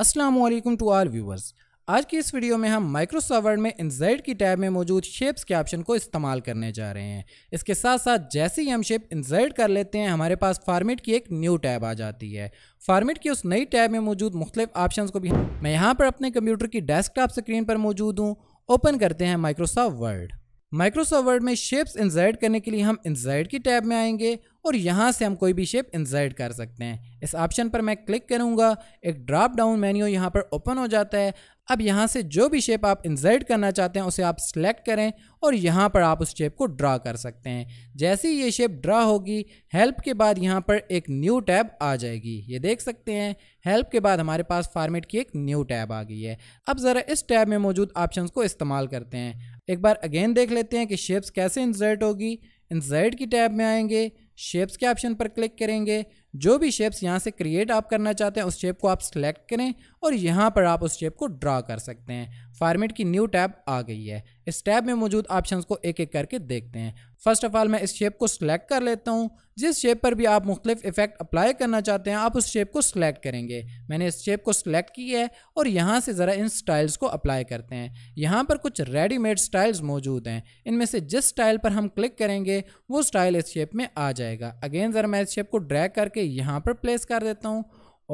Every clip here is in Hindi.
असलम टू ऑल व्यूवर्स आज की इस वीडियो में हम माइक्रोसॉफ्ट वर्ड में इनजेड की टैब में मौजूद शेप्स के ऑप्शन को इस्तेमाल करने जा रहे हैं इसके साथ साथ जैसे ही हम शेप इनजेड कर लेते हैं हमारे पास फार्मेट की एक न्यू टैब आ जाती है फार्मेट की उस नई टैब में मौजूद मुख्तलिफ ऑप्शन को भी मैं यहाँ पर अपने कंप्यूटर की डेस्कटॉप स्क्रीन पर मौजूद हूँ ओपन करते हैं माइक्रोसॉफ्ट वर्ड माइक्रोसॉफ्ट वर्ड में शेप्स इंजर्ट करने के लिए हम इंजर्ट की टैब में आएंगे और यहाँ से हम कोई भी शेप इंसर्ट कर सकते हैं इस ऑप्शन पर मैं क्लिक करूँगा एक ड्रॉप डाउन मेन्यू यहाँ पर ओपन हो जाता है अब यहाँ से जो भी शेप आप इंसर्ट करना चाहते हैं उसे आप सिलेक्ट करें और यहाँ पर आप उस शेप को ड्रा कर सकते हैं जैसे ही ये शेप ड्रा होगी हेल्प के बाद यहाँ पर एक न्यू टैब आ जाएगी ये देख सकते हैं हेल्प के बाद हमारे पास फार्मेट की एक न्यू टैब आ गई है अब ज़रा इस टैब में मौजूद ऑप्शन को इस्तेमाल करते हैं एक बार अगेन देख लेते हैं कि शेप्स कैसे इंसर्ट होगी इंसर्ट की टैब में आएंगे शेप्स के ऑप्शन पर क्लिक करेंगे जो भी शेप्स यहाँ से क्रिएट आप करना चाहते हैं उस शेप को आप सेलेक्ट करें और यहाँ पर आप उस शेप को ड्रा कर सकते हैं फार्मेट की न्यू टैब आ गई है इस टैब में मौजूद ऑप्शंस को एक एक करके देखते हैं फर्स्ट ऑफ ऑल मैं इस शेप को सिलेक्ट कर लेता हूँ जिस शेप पर भी आप मुख्तलिफ इफेक्ट अप्लाई करना चाहते हैं आप उस शेप को सिलेक्ट करेंगे मैंने इस शेप को सिलेक्ट की है और यहाँ से ज़रा इन स्टाइल्स को अप्लाई करते हैं यहाँ पर कुछ रेडीमेड स्टाइल्स मौजूद हैं इनमें से जिस स्टाइल पर हम क्लिक करेंगे वो स्टाइल इस शेप में आ जाएगा अगेन ज़रा मैं इस शेप को ड्रैक करके यहाँ पर प्लेस कर देता हूँ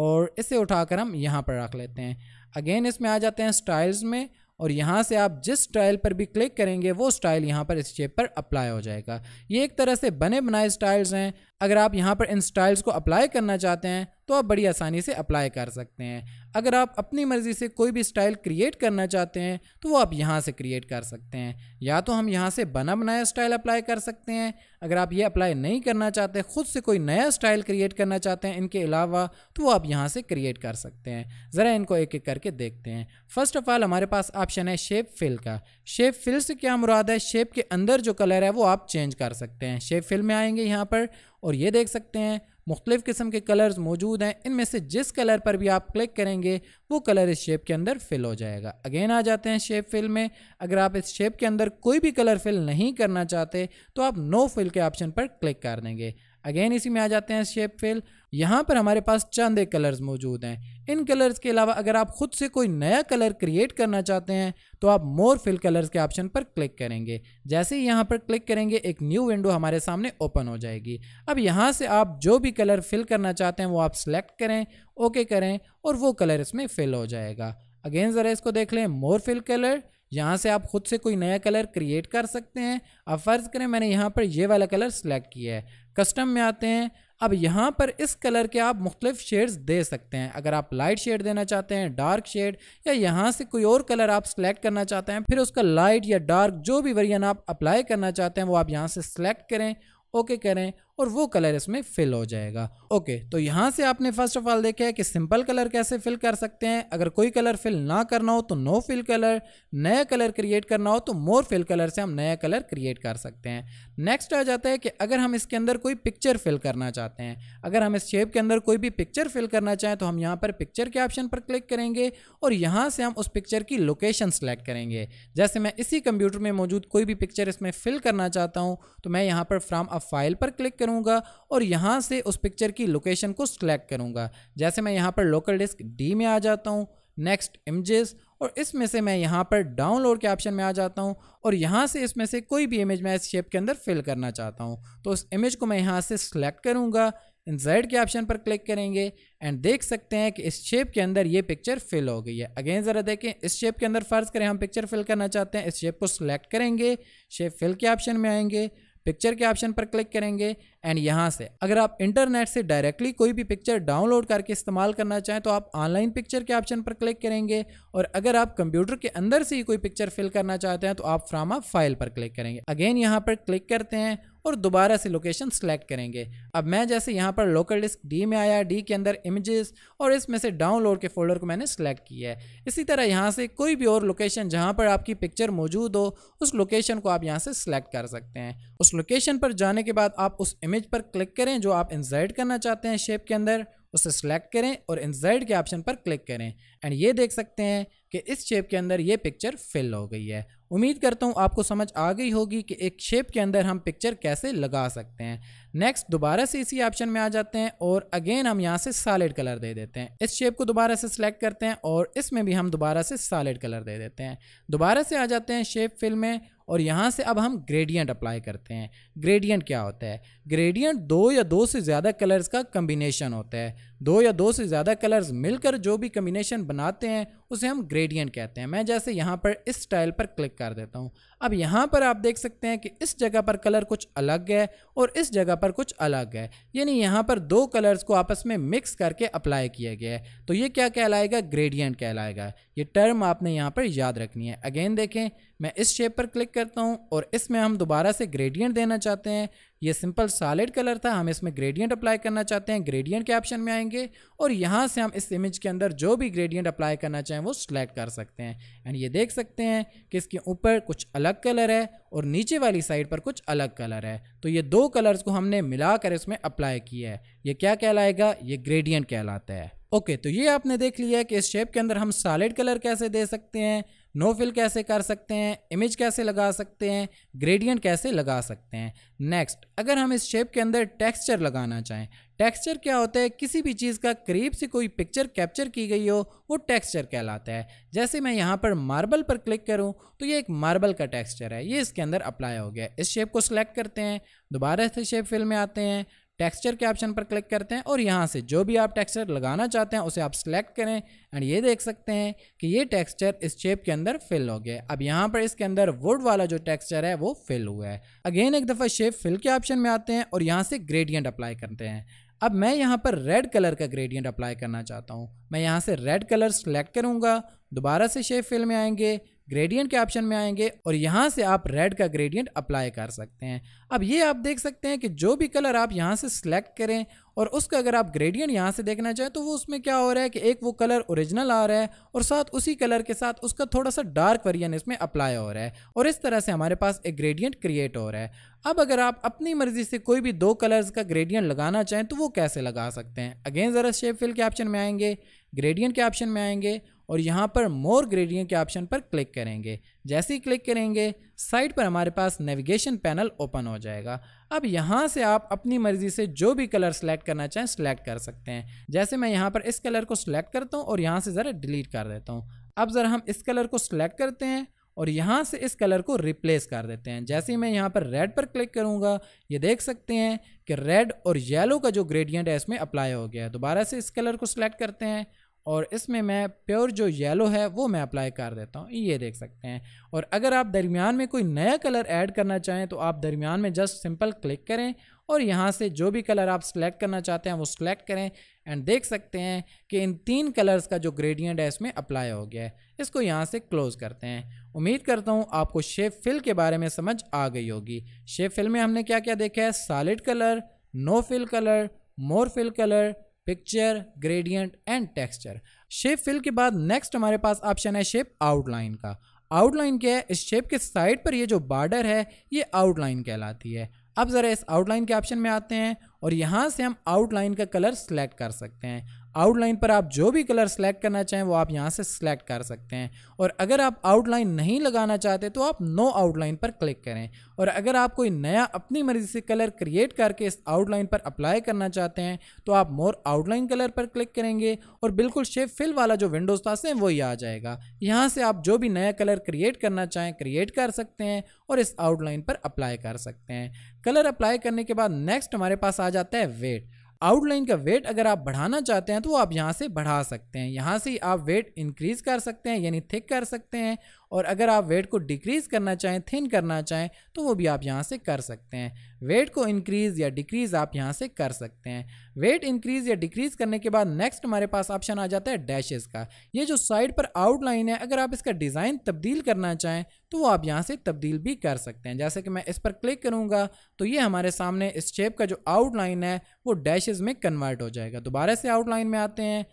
और इसे उठाकर हम यहाँ पर रख लेते हैं अगेन इसमें आ जाते हैं स्टाइल्स में और यहाँ से आप जिस स्टाइल पर भी क्लिक करेंगे वो स्टाइल यहाँ पर इस शेप पर अप्लाई हो जाएगा ये एक तरह से बने बनाए स्टाइल्स हैं अगर आप यहाँ पर इन स्टाइल्स को अप्लाई करना चाहते हैं तो आप बड़ी आसानी से अप्लाई कर सकते हैं अगर आप अपनी मर्ज़ी से कोई भी स्टाइल क्रिएट करना चाहते हैं तो वो आप यहाँ से क्रिएट कर सकते हैं या तो हम यहाँ से बना बनाया स्टाइल अप्लाई कर सकते हैं अगर आप ये अप्लाई नहीं करना चाहते ख़ुद से कोई नया स्टाइल क्रिएट करना चाहते हैं इनके अलावा तो वो आप यहाँ से क्रिएट कर सकते हैं ज़रा इनको एक एक करके देखते हैं फर्स्ट ऑफ़ ऑल हमारे पास ऑप्शन है शेप फिल का शेप फिल से क्या मुराद है शेप के अंदर जो कलर है वो आप चेंज कर सकते हैं शेप फिल में आएंगे यहाँ पर और ये देख सकते हैं मुख्तलिफ़ किस्म के कलर्स मौजूद हैं इनमें से जिस कलर पर भी आप क्लिक करेंगे वो कलर इस शेप के अंदर फिल हो जाएगा अगेन आ जाते हैं शेप फिल में अगर आप इस शेप के अंदर कोई भी कलर फिल नहीं करना चाहते तो आप नो फिल के ऑप्शन पर क्लिक कर देंगे अगेन इसी में आ जाते हैं शेप फिल यहाँ पर हमारे पास चंद एक कलर्स मौजूद हैं इन कलर्स के अलावा अगर आप खुद से कोई नया कलर क्रिएट करना चाहते हैं तो आप मोर फिल कलर्स के ऑप्शन पर क्लिक करेंगे जैसे ही यहाँ पर क्लिक करेंगे एक न्यू विंडो हमारे सामने ओपन हो जाएगी अब यहाँ से आप जो भी कलर फिल करना चाहते हैं वो आप सेलेक्ट करें ओके करें और वो कलर इसमें फिल हो जाएगा अगेन ज़रा इसको देख लें मोर फिल कलर यहाँ से आप खुद से कोई नया कलर क्रिएट कर सकते हैं अब फ़र्ज़ करें मैंने यहाँ पर ये वाला कलर सेलेक्ट किया है कस्टम में आते हैं अब यहाँ पर इस कलर के आप मुख्तलिफ शेड्स दे सकते हैं अगर आप लाइट शेड देना चाहते हैं डार्क शेड या यहाँ से कोई और कलर आप सेलेक्ट करना चाहते हैं फिर उसका लाइट या डार्क जो भी वर्जन आप अप्लाई करना चाहते हैं वो आप यहाँ से सेलेक्ट करें ओके करें और वो कलर इसमें फिल हो जाएगा ओके तो यहाँ से आपने फर्स्ट ऑफ ऑल देखा है कि सिंपल कलर कैसे फिल कर सकते हैं अगर कोई कलर फिल ना करना हो तो नो फिल कलर नया कलर क्रिएट करना हो तो मोर फिल कलर से हम नया कलर क्रिएट कर सकते हैं नेक्स्ट आ जाता है कि अगर हम इसके अंदर कोई पिक्चर फिल करना चाहते हैं अगर हम इस शेप के अंदर कोई भी पिक्चर फिल करना चाहें तो हम यहाँ पर पिक्चर के ऑप्शन पर क्लिक करेंगे और यहाँ से हम उस पिक्चर की लोकेशन सेलेक्ट करेंगे जैसे मैं इसी कंप्यूटर में मौजूद कोई भी पिक्चर इसमें फिल करना चाहता हूँ तो मैं यहाँ पर फ्राम अ फाइल पर क्लिक करूँगा और यहाँ से उस पिक्चर की लोकेशन को सिलेक्ट करूँगा जैसे मैं यहाँ पर लोकल डिस्क डी में आ जाता हूँ नेक्स्ट इमेजेस और इसमें से मैं यहाँ पर डाउनलोड के ऑप्शन में आ जाता हूँ और यहाँ से इसमें से कोई भी इमेज मैं इस शेप के अंदर फिल करना चाहता हूँ तो उस इमेज को मैं यहाँ से सिलेक्ट करूँगा इंसर्ट के ऑप्शन पर क्लिक करेंगे एंड देख सकते हैं कि इस शेप के अंदर ये पिक्चर फिल हो गई है अगेन ज़रा देखें इस शेप के अंदर फ़र्ज़ करें हम पिक्चर फिल करना चाहते हैं इस शेप को सिलेक्ट करेंगे शेप फिल के ऑप्शन में आएंगे पिक्चर के ऑप्शन पर क्लिक करेंगे एंड यहाँ से अगर आप इंटरनेट से डायरेक्टली कोई भी पिक्चर डाउनलोड करके इस्तेमाल करना चाहें तो आप ऑनलाइन पिक्चर के ऑप्शन पर क्लिक करेंगे और अगर आप कंप्यूटर के अंदर से ही कोई पिक्चर फिल करना चाहते हैं तो आप फ्रामा फाइल पर क्लिक करेंगे अगेन यहाँ पर क्लिक करते हैं और दोबारा से लोकेशन सेलेक्ट करेंगे अब मैं जैसे यहाँ पर लोकल डिस्क डी में आया डी के अंदर इमेजेस और इसमें से डाउनलोड के फोल्डर को मैंने सेलेक्ट किया है इसी तरह यहाँ से कोई भी और लोकेशन जहाँ पर आपकी पिक्चर मौजूद हो उस लोकेशन को आप यहाँ से सिलेक्ट कर सकते हैं उस लोकेशन पर जाने के बाद आप उस इमेज पर क्लिक करें जो आप इन्जर्ट करना चाहते हैं शेप के अंदर उसे सेलेक्ट करें और इन्जर्ट के ऑप्शन पर क्लिक करें एंड ये देख सकते हैं कि इस शेप के अंदर ये पिक्चर फिल हो गई है उम्मीद करता हूँ आपको समझ आ गई होगी कि एक शेप के अंदर हम पिक्चर कैसे लगा सकते हैं नेक्स्ट दोबारा से इसी ऑप्शन में आ जाते हैं और अगेन हम यहाँ से सॉलिड कलर दे देते हैं इस शेप को दोबारा से सिलेक्ट करते हैं और इसमें भी हम दोबारा से सॉलिड कलर दे देते हैं दोबारा से आ जाते हैं शेप फिल में और यहाँ से अब हम ग्रेडियंट अप्लाई करते हैं ग्रेडियंट क्या होता है ग्रेडियंट दो या दो से ज़्यादा कलर्स का कम्बिनेशन होता है दो या दो से ज़्यादा कलर्स मिलकर जो भी कम्बिनेशन बनाते हैं उसे हम ग्रेडियंट कहते हैं मैं जैसे यहाँ पर इस स्टाइल पर क्लिक कर देता हूँ अब यहाँ पर आप देख सकते हैं कि इस जगह पर कलर कुछ अलग है और इस जगह पर कुछ अलग है यानी यहाँ पर दो कलर्स को आपस में मिक्स करके अप्लाई किया गया है तो ये क्या कहलाएगा ग्रेडियंट कहलाएगा ये टर्म आपने यहाँ पर याद रखनी है अगेन देखें मैं इस शेप पर क्लिक करता हूँ और इसमें हम दोबारा से ग्रेडियंट देना चाहते हैं ये सिंपल सॉलिड कलर था हम इसमें ग्रेडियंट अप्लाई करना चाहते हैं ग्रेडियंट के ऑप्शन में आएंगे और यहाँ से हम इस इमेज के अंदर जो भी ग्रेडियंट अप्लाई करना चाहें वो सिलेक्ट कर सकते हैं एंड ये देख सकते हैं कि इसके ऊपर कुछ अलग कलर है और नीचे वाली साइड पर कुछ अलग कलर है तो ये दो कलर्स को हमने मिलाकर इसमें अप्लाई किया है ये क्या कहलाएगा ये ग्रेडियंट कहलाता है ओके okay, तो ये आपने देख लिया है कि इस शेप के अंदर हम सॉलिड कलर कैसे दे सकते हैं नो फिल कैसे कर सकते हैं इमेज कैसे लगा सकते हैं ग्रेडियंट कैसे लगा सकते हैं नेक्स्ट अगर हम इस शेप के अंदर टेक्सचर लगाना चाहें टेक्सचर क्या होता है किसी भी चीज़ का करीब से कोई पिक्चर कैप्चर की गई हो वो टेक्सचर कहलाता है जैसे मैं यहाँ पर मार्बल पर क्लिक करूँ तो ये एक मार्बल का टेक्सचर है ये इसके अंदर अप्लाई हो गया इस शेप को सिलेक्ट करते हैं दोबारा से शेप फिल में आते हैं टेक्सचर के ऑप्शन पर क्लिक करते हैं और यहाँ से जो भी आप टेक्सचर लगाना चाहते हैं उसे आप सिलेक्ट करें एंड ये देख सकते हैं कि ये टेक्सचर इस शेप के अंदर फिल हो गया अब यहाँ पर इसके अंदर वुड वाला जो टेक्सचर है वो फिल हुआ है अगेन एक दफ़ा शेप फिल के ऑप्शन में आते हैं और यहाँ से ग्रेडियंट अप्लाई करते हैं अब मैं यहाँ पर रेड कलर का ग्रेडियंट अप्लाई करना चाहता हूँ मैं यहाँ से रेड कलर सेलेक्ट करूँगा दोबारा से शेप फिल में आएंगे ग्रेडियंट के ऑप्शन में आएंगे और यहाँ से आप रेड का ग्रेडियंट अप्लाई कर सकते हैं अब ये आप देख सकते हैं कि जो भी कलर आप यहाँ से सिलेक्ट करें और उसका अगर आप ग्रेडियंट यहाँ से देखना चाहें तो वो उसमें क्या हो रहा है कि एक वो कलर ओरिजिनल आ रहा है और साथ उसी कलर के साथ उसका थोड़ा सा डार्क वर्जन इसमें अप्लाई हो रहा है और इस तरह से हमारे पास एक ग्रेडियंट क्रिएट हो रहा है अब अगर आप अपनी मर्जी से कोई भी दो कलर्स का ग्रेडियंट लगाना चाहें तो वो कैसे लगा सकते हैं अगेन ज़रा शेप फिल के ऑप्शन में आएंगे ग्रेडियंट के ऑप्शन में आएंगे और यहाँ पर मोर ग्रेडियंट के ऑप्शन पर क्लिक करेंगे जैसे ही क्लिक करेंगे साइट पर हमारे पास नेविगेशन पैनल ओपन हो जाएगा अब यहाँ से आप अपनी मर्ज़ी से जो भी कलर सेलेक्ट करना चाहें सेलेक्ट कर सकते हैं जैसे मैं यहाँ पर इस कलर को सिलेक्ट करता हूँ और यहाँ से ज़रा डिलीट कर देता हूँ अब ज़रा हम इस कलर को सिलेक्ट करते हैं और यहाँ से इस कलर को रिप्लेस कर देते हैं जैसे ही मैं यहाँ पर रेड पर क्लिक करूँगा ये देख सकते हैं कि रेड और येलो का जो ग्रेडियंट है इसमें अप्लाई हो गया है दोबारा से इस कलर को सिलेक्ट करते हैं और इसमें मैं प्योर जो येलो है वो मैं अप्लाई कर देता हूँ ये देख सकते हैं और अगर आप दरमियान में कोई नया कलर ऐड करना चाहें तो आप दरमियान में जस्ट सिंपल क्लिक करें और यहाँ से जो भी कलर आप सेलेक्ट करना चाहते हैं वो सिलेक्ट करें एंड देख सकते हैं कि इन तीन कलर्स का जो ग्रेडियंट है इसमें अप्लाई हो गया है इसको यहाँ से क्लोज़ करते हैं उम्मीद करता हूँ आपको शेप फिल के बारे में समझ आ गई होगी शेप फिल में हमने क्या क्या देखा है solid colour no fill colour more fill colour picture gradient and texture shape fill के बाद नेक्स्ट हमारे पास ऑप्शन है शेप आउटलाइन का आउटलाइन क्या है इस शेप के साइड पर ये जो बार्डर है ये आउटलाइन कहलाती है अब ज़रा इस आउटलाइन के ऑप्शन में आते हैं और यहाँ से हम आउटलाइन का कलर सेलेक्ट कर सकते हैं आउटलाइन पर आप जो भी कलर सेलेक्ट करना चाहें वो आप यहाँ से सिलेक्ट कर सकते हैं और अगर आप आउटलाइन नहीं लगाना चाहते तो आप नो आउटलाइन पर क्लिक करें और अगर आप कोई नया अपनी मर्ज़ी से कलर क्रिएट करके इस आउटलाइन पर अप्लाई करना चाहते हैं तो आप मोर आउटलाइन कलर पर क्लिक करेंगे और बिल्कुल शेप फिल वाला जो विंडोज़ पास है वही आ जाएगा यहाँ से आप जो भी नया कलर क्रिएट करना चाहें क्रिएट कर सकते हैं और इस आउटलाइन पर अप्लाई कर सकते हैं कलर अप्लाई करने के बाद नेक्स्ट हमारे पास आ जाता है वेट आउटलाइन का वेट अगर आप बढ़ाना चाहते हैं तो आप यहाँ से बढ़ा सकते हैं यहाँ से आप वेट इंक्रीज़ कर सकते हैं यानी थिक कर सकते हैं और अगर आप वेट को डिक्रीज़ करना चाहें थिन करना चाहें तो वो भी आप यहाँ से कर सकते हैं वेट को इंक्रीज़ या डिक्रीज़ आप यहाँ से कर सकते हैं वेट इंक्रीज़ या डिक्रीज़ करने के बाद नेक्स्ट हमारे पास ऑप्शन आ जाता है डैशेज़ का ये जो साइड पर आउटलाइन है अगर आप इसका डिज़ाइन तब्दील करना चाहें तो वो आप यहाँ से तब्दील भी कर सकते हैं जैसे कि मैं इस पर क्लिक करूँगा तो ये हमारे सामने इस शेप का जो आउटलाइन है वो डैशेज़ में कन्वर्ट हो जाएगा दोबारा से आउटलाइन में आते हैं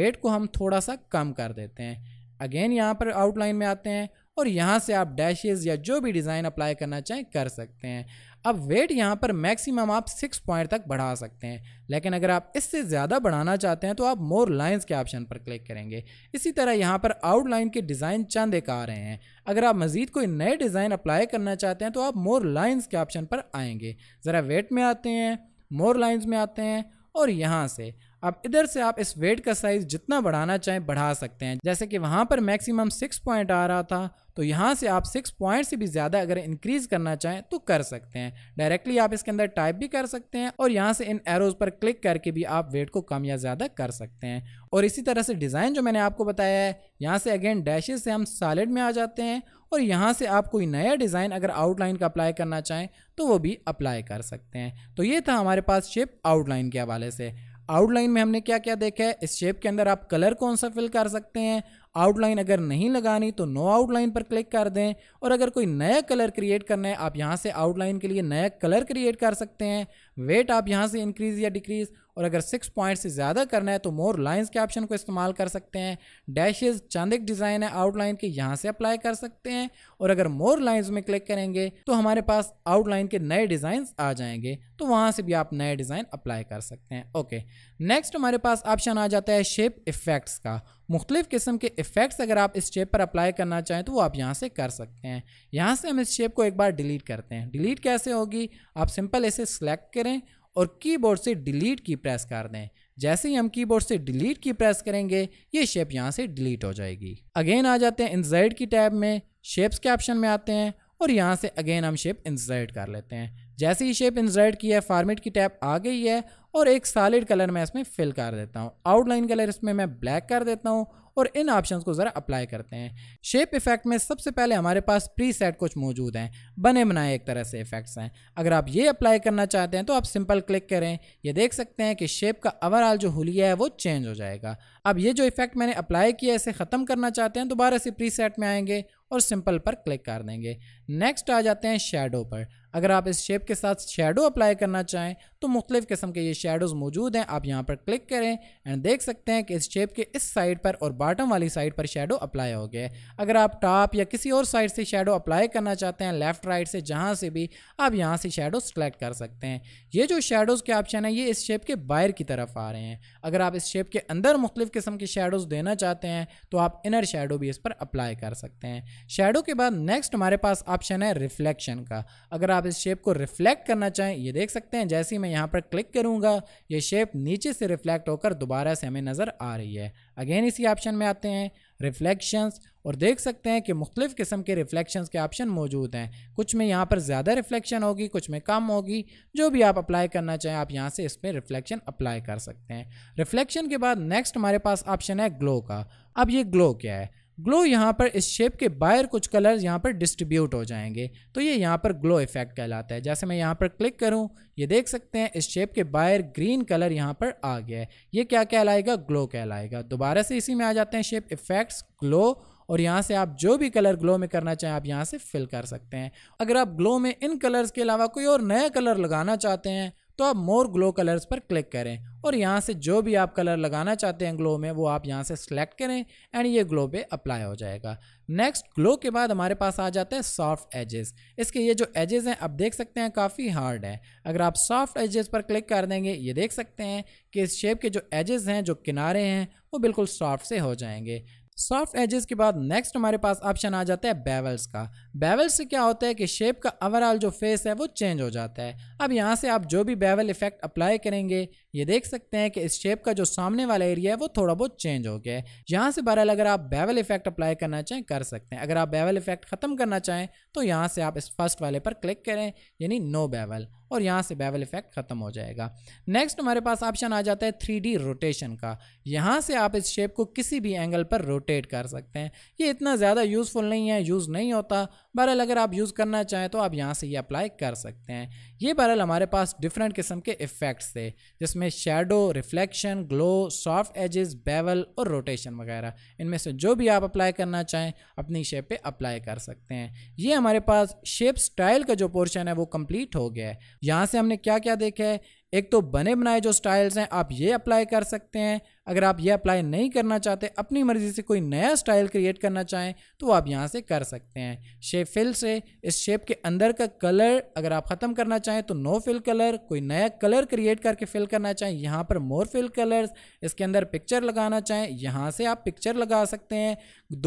वेट को हम थोड़ा सा कम कर देते हैं अगेन यहाँ पर आउटलाइन में आते हैं और यहाँ से आप डैशेज या जो भी डिज़ाइन अप्लाई करना चाहें कर सकते हैं अब वेट यहाँ पर मैक्सिमम आप सिक्स पॉइंट तक बढ़ा सकते हैं लेकिन अगर आप इससे ज़्यादा बढ़ाना चाहते हैं तो आप मोर लाइंस के ऑप्शन पर क्लिक करेंगे इसी तरह यहाँ पर आउटलाइन के डिज़ाइन चंद एक आ रहे हैं अगर आप मज़ीद कोई नए डिज़ाइन अप्लाई करना चाहते हैं तो आप मोर लाइन्स के ऑप्शन पर आएँगे ज़रा वेट में आते हैं मोर लाइन्स में आते हैं और यहाँ से अब इधर से आप इस वेट का साइज जितना बढ़ाना चाहें बढ़ा सकते हैं जैसे कि वहाँ पर मैक्सिमम सिक्स पॉइंट आ रहा था तो यहाँ से आप सिक्स पॉइंट से भी ज़्यादा अगर इंक्रीज करना चाहें तो कर सकते हैं डायरेक्टली आप इसके अंदर टाइप भी कर सकते हैं और यहाँ से इन एरोज पर क्लिक करके भी आप वेट को कम या ज़्यादा कर सकते हैं और इसी तरह से डिज़ाइन जो मैंने आपको बताया है यहाँ से अगेन डैशेज से हम सॉलिड में आ जाते हैं और यहाँ से आप कोई नया डिज़ाइन अगर आउटलाइन का अप्लाई करना चाहें तो वो भी अप्लाई कर सकते हैं तो ये था हमारे पास शेप आउटलाइन के हवाले से आउटलाइन में हमने क्या क्या देखा है इस शेप के अंदर आप कलर कौन सा फिल कर सकते हैं आउटलाइन अगर नहीं लगानी तो नो आउटलाइन पर क्लिक कर दें और अगर कोई नया कलर क्रिएट करना है आप यहाँ से आउटलाइन के लिए नया कलर क्रिएट कर सकते हैं वेट आप यहाँ से इंक्रीज़ या डिक्रीज़ और अगर सिक्स पॉइंट से ज़्यादा करना है तो मोर लाइन्स के ऑप्शन को इस्तेमाल कर सकते हैं डैशेज चंद एक डिज़ाइन है आउटलाइन के यहाँ से अप्लाई कर सकते हैं और अगर मोर लाइन्स में क्लिक करेंगे तो हमारे पास आउटलाइन के नए डिज़ाइन आ जाएंगे तो वहाँ से भी आप नए डिज़ाइन अप्लाई कर सकते हैं ओके नेक्स्ट हमारे पास ऑप्शन आ जाता है शेप इफ़ेक्ट्स का मुख्तलिफ़ किस्म के इफ़ेक्ट्स अगर आप इस शेप पर अप्लाई करना चाहें तो वो आप यहाँ से कर सकते हैं यहाँ से हम इस शेप को एक बार डिलीट करते हैं डिलीट कैसे होगी आप सिंपल इसे सेलेक्ट करें और कीबोर्ड से डिलीट की प्रेस कर दें जैसे ही हम कीबोर्ड से डिलीट की प्रेस करेंगे ये शेप यहाँ से डिलीट हो जाएगी अगेन आ जाते हैं इंसर्ट की टैब में शेप्स के ऑप्शन में आते हैं और यहाँ से अगेन हम शेप इंसर्ट कर लेते हैं जैसे ही शेप इंसर्ट की है फॉर्मेट की टैप आ गई है और एक सॉलिड कलर मैं इसमें फिल कर देता हूँ आउटलाइन कलर इसमें मैं ब्लैक कर देता हूँ और इन ऑप्शंस को ज़रा अप्लाई करते हैं शेप इफेक्ट में सबसे पहले हमारे पास प्री सेट कुछ मौजूद हैं बने बनाए एक तरह से इफेक्ट्स हैं अगर आप ये अप्लाई करना चाहते हैं तो आप सिंपल क्लिक करें ये देख सकते हैं कि शेप का ओवरऑल जो हुलिया है वो चेंज हो जाएगा अब ये जो इफेक्ट मैंने अप्लाई किया है इसे ख़त्म करना चाहते हैं दोबारा से प्री सेट में आएंगे और सिंपल पर क्लिक कर देंगे नेक्स्ट आ जाते हैं शेडो पर अगर आप इस शेप के साथ शेडो अप्लाई करना चाहें तो मुख्तलिफ़ किस्म के ये शेडोज़ मौजूद हैं आप यहाँ पर क्लिक करें एंड देख सकते हैं कि इस शेप के इस साइड पर और बॉटम वाली साइड पर शेडो अप्लाई हो गया है अगर आप टॉप या किसी और साइड से शेडो अप्लाई करना चाहते हैं लेफ़्ट राइट से जहाँ से भी आप यहाँ से शेडो सेलेक्ट कर सकते हैं ये जो शेडोज़ के ऑप्शन है ये इस शेप के बाहर की तरफ आ रहे हैं अगर आप इस शेप के अंदर मुख्तलिफ़ किस्म के शेडोज़ देना चाहते हैं तो आप इनर शेडो भी इस पर अप्लाई कर सकते हैं शेडो के बाद नेक्स्ट हमारे पास आप ऑप्शन है रिफ्लेक्शन का अगर आप इस शेप को रिफ्लेक्ट करना चाहें ये देख सकते हैं जैसे ही मैं यहाँ पर क्लिक करूँगा ये शेप नीचे से रिफ्लेक्ट होकर दोबारा से हमें नज़र आ रही है अगेन इसी ऑप्शन में आते हैं रिफ्लेक्शंस और देख सकते हैं कि मुख्तफ किस्म के रिफ्लेक्शंस के ऑप्शन मौजूद हैं कुछ में यहाँ पर ज़्यादा रिफ्लेक्शन होगी कुछ में कम होगी जो भी आप अप्लाई करना चाहें आप यहाँ से इसमें रिफ्लेक्शन अप्लाई कर सकते हैं रिफ्लेक्शन के बाद नेक्स्ट हमारे पास ऑप्शन है ग्लो का अब ये ग्लो क्या है ग्लो यहाँ पर इस शेप के बाहर कुछ कलर्स यहाँ पर डिस्ट्रीब्यूट हो जाएंगे तो ये यहाँ पर ग्लो इफेक्ट कहलाता है जैसे मैं यहाँ पर क्लिक करूँ ये देख सकते हैं इस शेप के बाहर ग्रीन कलर यहाँ पर आ गया है ये क्या कहलाएगा ग्लो कहलाएगा दोबारा से इसी में आ जाते हैं शेप इफेक्ट्स ग्लो और यहाँ से आप जो भी कलर ग्लो में करना चाहें आप यहाँ से फिल कर सकते हैं अगर आप ग्लो में इन कलर्स के अलावा कोई और नया कलर लगाना चाहते हैं तो आप मोर ग्लो कलर्स पर क्लिक करें और यहाँ से जो भी आप कलर लगाना चाहते हैं ग्लो में वो आप यहाँ से सिलेक्ट करें एंड ये ग्लो पे अप्लाई हो जाएगा नेक्स्ट ग्लो के बाद हमारे पास आ जाता है सॉफ्ट एजेस इसके ये जो एजेस हैं आप देख सकते हैं काफ़ी हार्ड है अगर आप सॉफ्ट एजेस पर क्लिक कर देंगे ये देख सकते हैं कि इस शेप के जो एजेस हैं जो किनारे हैं वो बिल्कुल सॉफ्ट से हो जाएंगे सॉफ्ट एजेस के बाद नेक्स्ट हमारे पास ऑप्शन आ जाता है बेवल्स का बेवल्स से क्या होता है कि शेप का ओवरऑल जो फेस है वो चेंज हो जाता है अब यहाँ से आप जो भी बेवल इफेक्ट अप्लाई करेंगे ये देख सकते हैं कि इस शेप का जो सामने वाला एरिया है वो थोड़ा बहुत चेंज हो गया है यहाँ से बहरहाल अगर आप बेवल इफेक्ट अप्लाई करना चाहें कर सकते हैं अगर आप बेवल इफेक्ट ख़त्म करना चाहें तो यहाँ से आप इस फर्स्ट वाले पर क्लिक करें यानी नो बेवल और यहाँ से बेवल इफेक्ट खत्म हो जाएगा नेक्स्ट हमारे पास ऑप्शन आ जाता है थ्री रोटेशन का यहाँ से आप इस शेप को किसी भी एंगल पर रोटेट कर सकते हैं ये इतना ज़्यादा यूज़फुल नहीं है यूज़ नहीं होता बहरल अगर आप यूज़ करना चाहें तो आप यहाँ से ये यह अप्लाई कर सकते हैं ये बहरल हमारे पास डिफरेंट किस्म के इफ़ेक्ट्स थे जिसमें shadow reflection glow soft edges bevel और रोटेशन वगैरह इनमें से जो भी आप अप्लाई करना चाहें अपनी शेप पर अप्लाई कर सकते हैं ये हमारे पास शेप स्टाइल का जो पोर्शन है वो कम्प्लीट हो गया है यहाँ से हमने क्या क्या देखा है एक तो बने बनाए जो स्टाइल्स हैं आप ये अप्लाई कर सकते हैं अगर आप ये अप्लाई नहीं करना चाहते अपनी मर्जी से कोई नया स्टाइल क्रिएट करना चाहें तो आप यहाँ से कर सकते हैं शेप फिल से इस शेप के अंदर का कलर अगर आप ख़त्म करना चाहें तो नो फिल कलर कोई नया कलर क्रिएट करके फिल करना चाहें यहाँ पर मोर फिल कलर्स इसके अंदर पिक्चर लगाना चाहें यहाँ से आप पिक्चर लगा सकते हैं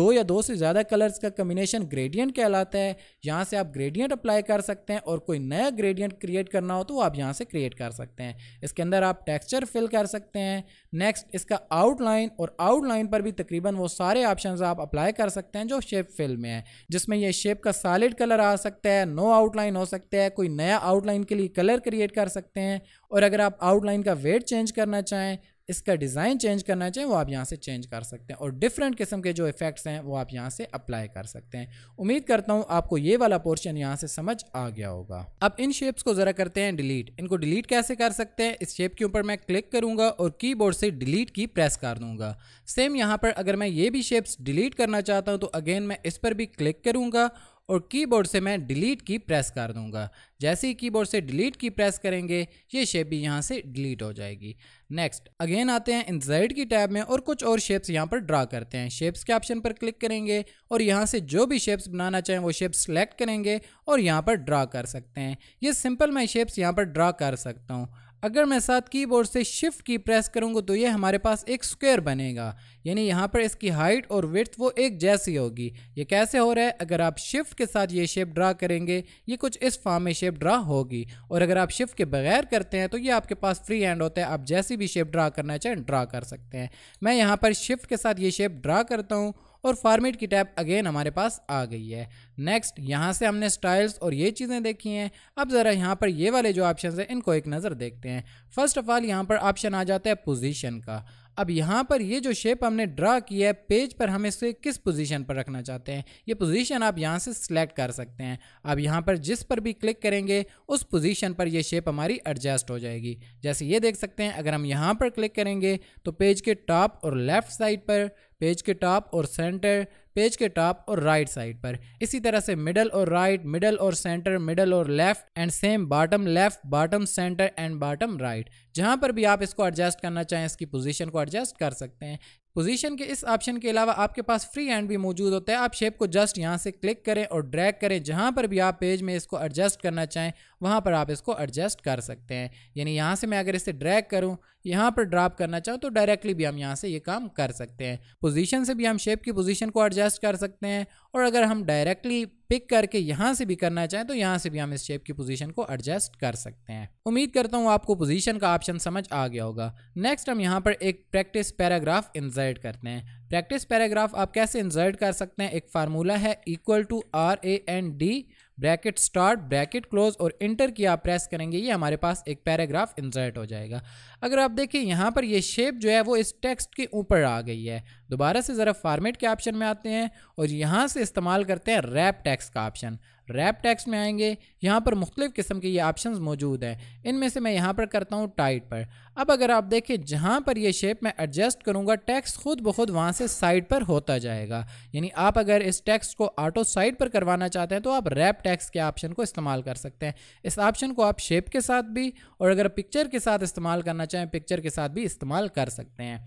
दो या दो से ज़्यादा कलर्स का कम्बिनेशन ग्रेडियंट कहलाता है यहाँ से आप ग्रेडियंट अप्लाई कर सकते हैं और कोई नया ग्रेडियंट क्रिएट करना हो तो आप यहाँ से क्रिएट कर सकते हैं इसके अंदर आप टेक्स्चर फिल कर सकते हैं नेक्स्ट इस इसका आउटलाइन और आउटलाइन पर भी तकरीबन वो सारे ऑप्शन आप अप्लाई कर सकते हैं जो शेप फिल में है जिसमें यह शेप का सॉलिड कलर आ सकता है नो आउटलाइन हो सकता है कोई नया आउटलाइन के लिए कलर क्रिएट कर सकते हैं और अगर आप आउटलाइन का वेट चेंज करना चाहें इसका डिज़ाइन चेंज करना चाहें वो आप यहाँ से चेंज कर सकते हैं और डिफरेंट किस्म के जो इफ़ेक्ट्स हैं वो आप यहाँ से अप्लाई कर सकते हैं उम्मीद करता हूँ आपको ये वाला पोर्शन यहाँ से समझ आ गया होगा अब इन शेप्स को ज़रा करते हैं डिलीट इनको डिलीट कैसे कर सकते हैं इस शेप के ऊपर मैं क्लिक करूँगा और की से डिलीट की प्रेस कर दूँगा सेम यहाँ पर अगर मैं ये भी शेप्स डिलीट करना चाहता हूँ तो अगेन मैं इस पर भी क्लिक करूँगा और कीबोर्ड से मैं डिलीट की प्रेस कर दूंगा जैसे ही कीबोर्ड से डिलीट की प्रेस करेंगे ये शेप भी यहाँ से डिलीट हो जाएगी नेक्स्ट अगेन आते हैं इनजाइड की टैब में और कुछ और शेप्स यहाँ पर ड्रा करते हैं शेप्स के ऑप्शन पर क्लिक करेंगे और यहाँ से जो भी शेप्स बनाना चाहें वो शेप्स सेलेक्ट करेंगे और यहाँ पर ड्रा कर सकते हैं ये सिंपल मैं शेप्स यहाँ पर ड्रा कर सकता हूँ अगर मैं साथ कीबोर्ड से शिफ्ट की प्रेस करूँगा तो ये हमारे पास एक स्क्वायर बनेगा यानी यहाँ पर इसकी हाइट और विर्थ वो एक जैसी होगी ये कैसे हो रहा है अगर आप शिफ्ट के साथ ये शेप ड्रा करेंगे ये कुछ इस फॉर्म में शेप ड्रा होगी और अगर आप शिफ्ट के बगैर करते हैं तो ये आपके पास फ्री हैंड होता है आप जैसी भी शेप ड्रा करना चाहें ड्रा कर सकते हैं मैं यहाँ पर शिफ्ट के साथ ये शेप ड्रा करता हूँ और फॉर्मेट की टैब अगेन हमारे पास आ गई है नेक्स्ट यहाँ से हमने स्टाइल्स और ये चीज़ें देखी हैं अब ज़रा यहाँ पर ये वाले जो ऑप्शन हैं इनको एक नज़र देखते हैं फर्स्ट ऑफ ऑल यहाँ पर ऑप्शन आ जाता है पोजिशन का अब यहाँ पर ये जो शेप हमने ड्रा किया है पेज पर हम इसे किस पोजीशन पर रखना चाहते हैं ये पोजीशन आप यहाँ से सिलेक्ट कर सकते हैं अब यहाँ पर जिस पर भी क्लिक करेंगे उस पोजीशन पर ये शेप हमारी एडजस्ट हो जाएगी जैसे ये देख सकते हैं अगर हम यहाँ पर क्लिक करेंगे तो पेज के टॉप और लेफ़्ट साइड पर पेज के टॉप और सेंटर पेज के टॉप और राइट साइड पर इसी तरह से मिडल और राइट मिडल और सेंटर मिडल और left and same bottom left bottom centre and bottom right जहाँ पर भी आप इसको एडजस्ट करना चाहें इसकी पोजीशन को एडजस्ट कर सकते हैं पोजीशन के इस ऑप्शन के अलावा आपके पास फ्री हैंड भी मौजूद होता है आप शेप को जस्ट यहाँ से क्लिक करें और ड्रैग करें जहाँ पर भी आप पेज में इसको एडजस्ट करना चाहें वहाँ पर आप इसको एडजस्ट कर सकते हैं यानी यहाँ से मैं अगर इसे ड्रैग करूँ यहाँ पर ड्राप करना चाहो तो डायरेक्टली भी हम यहाँ से ये काम कर सकते हैं पोजीशन से भी हम शेप की पोजीशन को एडजस्ट कर सकते हैं और अगर हम डायरेक्टली पिक करके यहाँ से भी करना चाहें तो यहाँ से भी हम इस शेप की पोजीशन को एडजस्ट कर सकते हैं उम्मीद करता हूँ आपको पोजीशन का ऑप्शन समझ आ गया होगा नेक्स्ट हम यहाँ पर एक प्रैक्टिस पैराग्राफ इन्जर्ट करते हैं प्रैक्टिस पैराग्राफ आप कैसे इन्जर्ट कर सकते हैं एक फार्मूला है equal to R A N D bracket start bracket close और इंटर की आप प्रेस करेंगे ये हमारे पास एक पैराग्राफ इंसर्ट हो जाएगा अगर आप देखें यहाँ पर ये शेप जो है वो इस टेक्स्ट के ऊपर आ गई है दोबारा से ज़रा फॉर्मेट के ऑप्शन में आते हैं और यहाँ से इस्तेमाल करते हैं रैप टेक्स्ट का ऑप्शन रैप टैक्स में आएंगे यहाँ पर मुख्तलिफ़ किस्म के ये ऑप्शन मौजूद हैं इनमें से मैं यहाँ पर करता हूँ टाइट पर अब अगर आप देखें जहाँ पर यह शेप मैं एडजस्ट करूँगा टैक्स खुद ब खुद वहाँ से साइड पर होता जाएगा यानी आप अगर इस टैक्स को ऑटो साइड पर करवाना चाहते हैं तो आप रैप टैक्स के ऑप्शन को इस्तेमाल कर सकते हैं इस ऑप्शन को आप शेप के साथ भी और अगर पिक्चर के साथ इस्तेमाल करना चाहें पिक्चर के साथ भी इस्तेमाल कर सकते हैं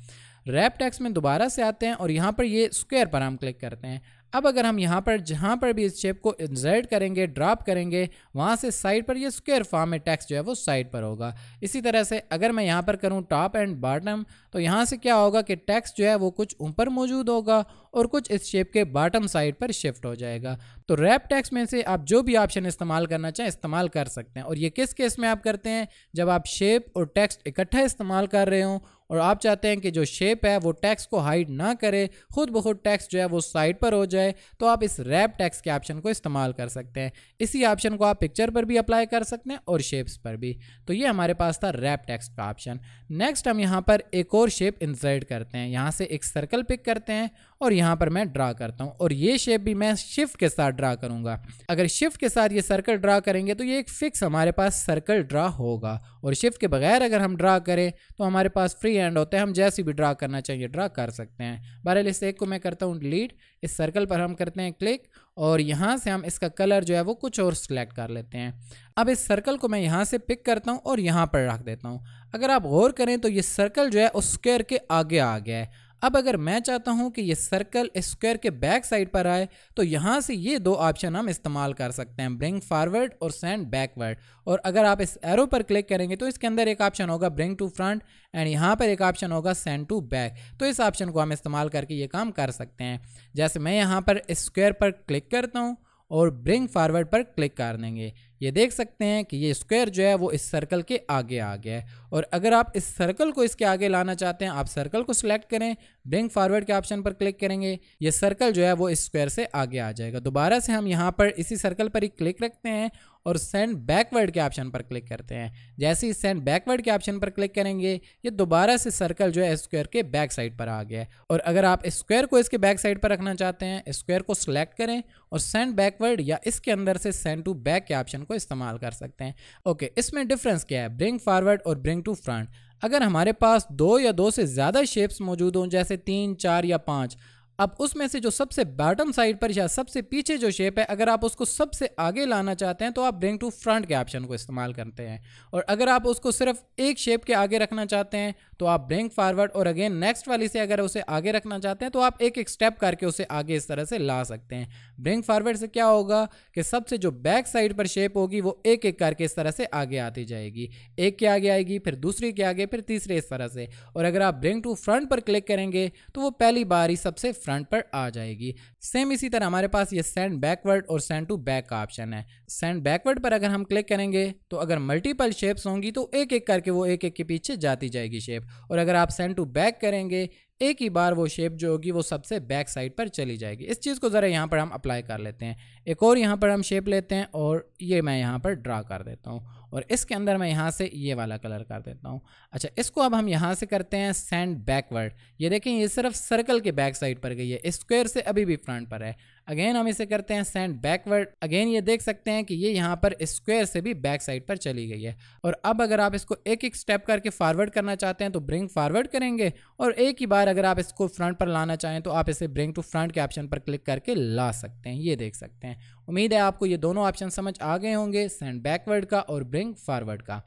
रैप टैक्स में दोबारा से आते हैं और यहाँ पर ये स्क्वायर पर हम क्लिक करते हैं अब अगर हम यहाँ पर जहाँ पर भी इस शेप को इंजर्ट करेंगे ड्रॉप करेंगे वहाँ से साइड पर ये स्क्वेयर फॉर्म में टैक्स जो है वो साइड पर होगा इसी तरह से अगर मैं यहाँ पर करूँ टॉप एंड बॉटम तो यहाँ से क्या होगा कि टैक्स जो है वो कुछ ऊपर मौजूद होगा और कुछ इस शेप के बॉटम साइड पर शिफ्ट हो जाएगा तो रैप टैक्स में से आप जो भी ऑप्शन इस्तेमाल करना चाहें इस्तेमाल कर सकते हैं और ये किस केस में आप करते हैं जब आप शेप और टैक्स इकट्ठा इस्तेमाल कर रहे हों और आप चाहते हैं कि जो शेप है वो टैक्स को हाइड ना करे खुद ब खुद टैक्स जो है वो साइड पर हो जाए तो आप इस रैप टैक्स के ऑप्शन को इस्तेमाल कर सकते हैं इसी ऑप्शन को आप पिक्चर पर भी अप्लाई कर सकते हैं और शेप्स पर भी तो ये हमारे पास था रैप टैक्स का ऑप्शन नेक्स्ट हम यहाँ पर एक और शेप इंसर्ट करते हैं यहाँ से एक सर्कल पिक करते हैं और यहाँ पर मैं ड्रा करता हूँ और ये शेप भी मैं शिफ्ट के साथ ड्रा करूँगा अगर शिफ्ट के साथ ये सर्कल ड्रा करेंगे तो ये एक फिक्स हमारे पास सर्कल ड्रा होगा और शिफ्ट के बगैर अगर हम ड्रा करें तो हमारे पास फ्री हैंड होता है हम जैसे भी ड्रा करना चाहिए ड्रा कर सकते हैं बहरहाल इस एक को मैं करता हूँ डिलीट इस सर्कल पर हम करते हैं क्लिक और यहाँ से हम इसका कलर जो है वो कुछ और सिलेक्ट कर लेते हैं अब इस सर्कल को मैं यहाँ से पिक करता हूँ और यहाँ पर रख देता हूँ अगर आप गौर करें तो ये सर्कल जो है उस स्क्वायर के आगे आ गया है अब अगर मैं चाहता हूँ कि ये सर्कल स्क्वायर के बैक साइड पर आए तो यहाँ से ये दो ऑप्शन हम इस्तेमाल कर सकते हैं ब्रिंग फॉरवर्ड और सेंड बैकवर्ड और अगर आप इस एरो पर क्लिक करेंगे तो इसके अंदर एक ऑप्शन होगा ब्रिंग टू फ्रंट एंड यहाँ पर एक ऑप्शन होगा सेंड टू बैक तो इस ऑप्शन को हम इस्तेमाल करके ये काम कर सकते हैं जैसे मैं यहाँ पर स्क्वायर पर क्लिक करता हूँ और ब्रिंग फॉरवर्ड पर क्लिक कर देंगे ये देख सकते हैं कि ये स्क्वायर जो है वो इस सर्कल के आगे आ गया है और अगर आप इस सर्कल को इसके आगे लाना चाहते हैं आप सर्कल को सिलेक्ट करें ब्रिंग फॉरवर्ड के ऑप्शन पर क्लिक करेंगे ये सर्कल जो है वो इस स्क्वायर से आगे आ जाएगा दोबारा से हम यहाँ पर इसी सर्कल पर ही क्लिक रखते हैं और सेंड बैकवर्ड के ऑप्शन पर क्लिक करते हैं जैसे ही सेंड बैकवर्ड के ऑप्शन पर क्लिक करेंगे ये दोबारा से सर्कल जो है स्क्वायर के बैक साइड पर आ गया है और अगर आप स्क्वायर को इसके बैक साइड पर रखना चाहते हैं स्क्वायर को सिलेक्ट करें और सेंड बैकवर्ड या इसके अंदर से सेंड टू बैक के ऑप्शन को को इस्तेमाल कर सकते हैं ओके इसमें डिफरेंस क्या है ब्रिंग फॉरवर्ड और ब्रिंग टू फ्रंट अगर हमारे पास दो या दो से ज़्यादा शेप्स मौजूद हों जैसे तीन चार या पाँच अब उसमें से जो सबसे बॉटम साइड पर या सबसे पीछे जो शेप है अगर आप उसको सबसे आगे लाना चाहते हैं तो आप ब्रिंग टू फ्रंट के ऑप्शन को इस्तेमाल करते हैं और अगर आप उसको सिर्फ एक शेप के आगे रखना चाहते हैं तो आप ब्रिंग फॉरवर्ड और अगेन नेक्स्ट वाली से अगर उसे आगे रखना चाहते हैं तो आप एक एक स्टेप करके उसे आगे इस तरह से ला सकते हैं ब्रिंग फॉरवर्ड से क्या होगा कि सबसे जो बैक साइड पर शेप होगी वो एक एक करके इस तरह से आगे आती जाएगी एक के आगे आएगी फिर दूसरी के आगे फिर तीसरे इस तरह से और अगर आप ब्रिंग टू फ्रंट पर क्लिक करेंगे तो वो पहली बार ही सबसे फ्रंट पर आ जाएगी सेम इसी तरह हमारे पास ये सेंड बैकवर्ड और सेंड टू बैक का ऑप्शन है सेंड बैकवर्ड पर अगर हम क्लिक करेंगे तो अगर मल्टीपल शेप्स होंगी तो एक एक करके वो एक एक के पीछे जाती जाएगी शेप शेप और अगर आप सेंड टू बैक करेंगे एक ही बार वो शेप जो होगी वो सबसे बैक साइड पर चली जाएगी इस चीज़ को ज़रा यहाँ पर हम अप्लाई कर लेते हैं एक और यहाँ पर हम शेप लेते हैं और ये मैं यहाँ पर ड्रा कर देता हूँ और इसके अंदर मैं यहाँ से ये वाला कलर कर देता हूँ अच्छा इसको अब हम यहाँ से करते हैं सेंड बैकवर्ड ये देखें ये सिर्फ सर्कल के बैक साइड पर गई है स्क्वायर से अभी भी फ्रंट पर है अगेन हम इसे करते हैं सेंड बैकवर्ड अगेन ये देख सकते हैं कि ये यहाँ पर स्क्वायर से भी बैक साइड पर चली गई है और अब अगर आप इसको एक एक स्टेप करके फॉरवर्ड करना चाहते हैं तो ब्रिंग फॉरवर्ड करेंगे और एक ही बार अगर आप इसको फ्रंट पर लाना चाहें तो आप इसे ब्रिंग टू फ्रंट के ऑप्शन पर क्लिक करके ला सकते हैं ये देख सकते हैं उम्मीद है आपको ये दोनों ऑप्शन समझ आ गए होंगे सेंड बैकवर्ड का और ब्रिंग फॉरवर्ड का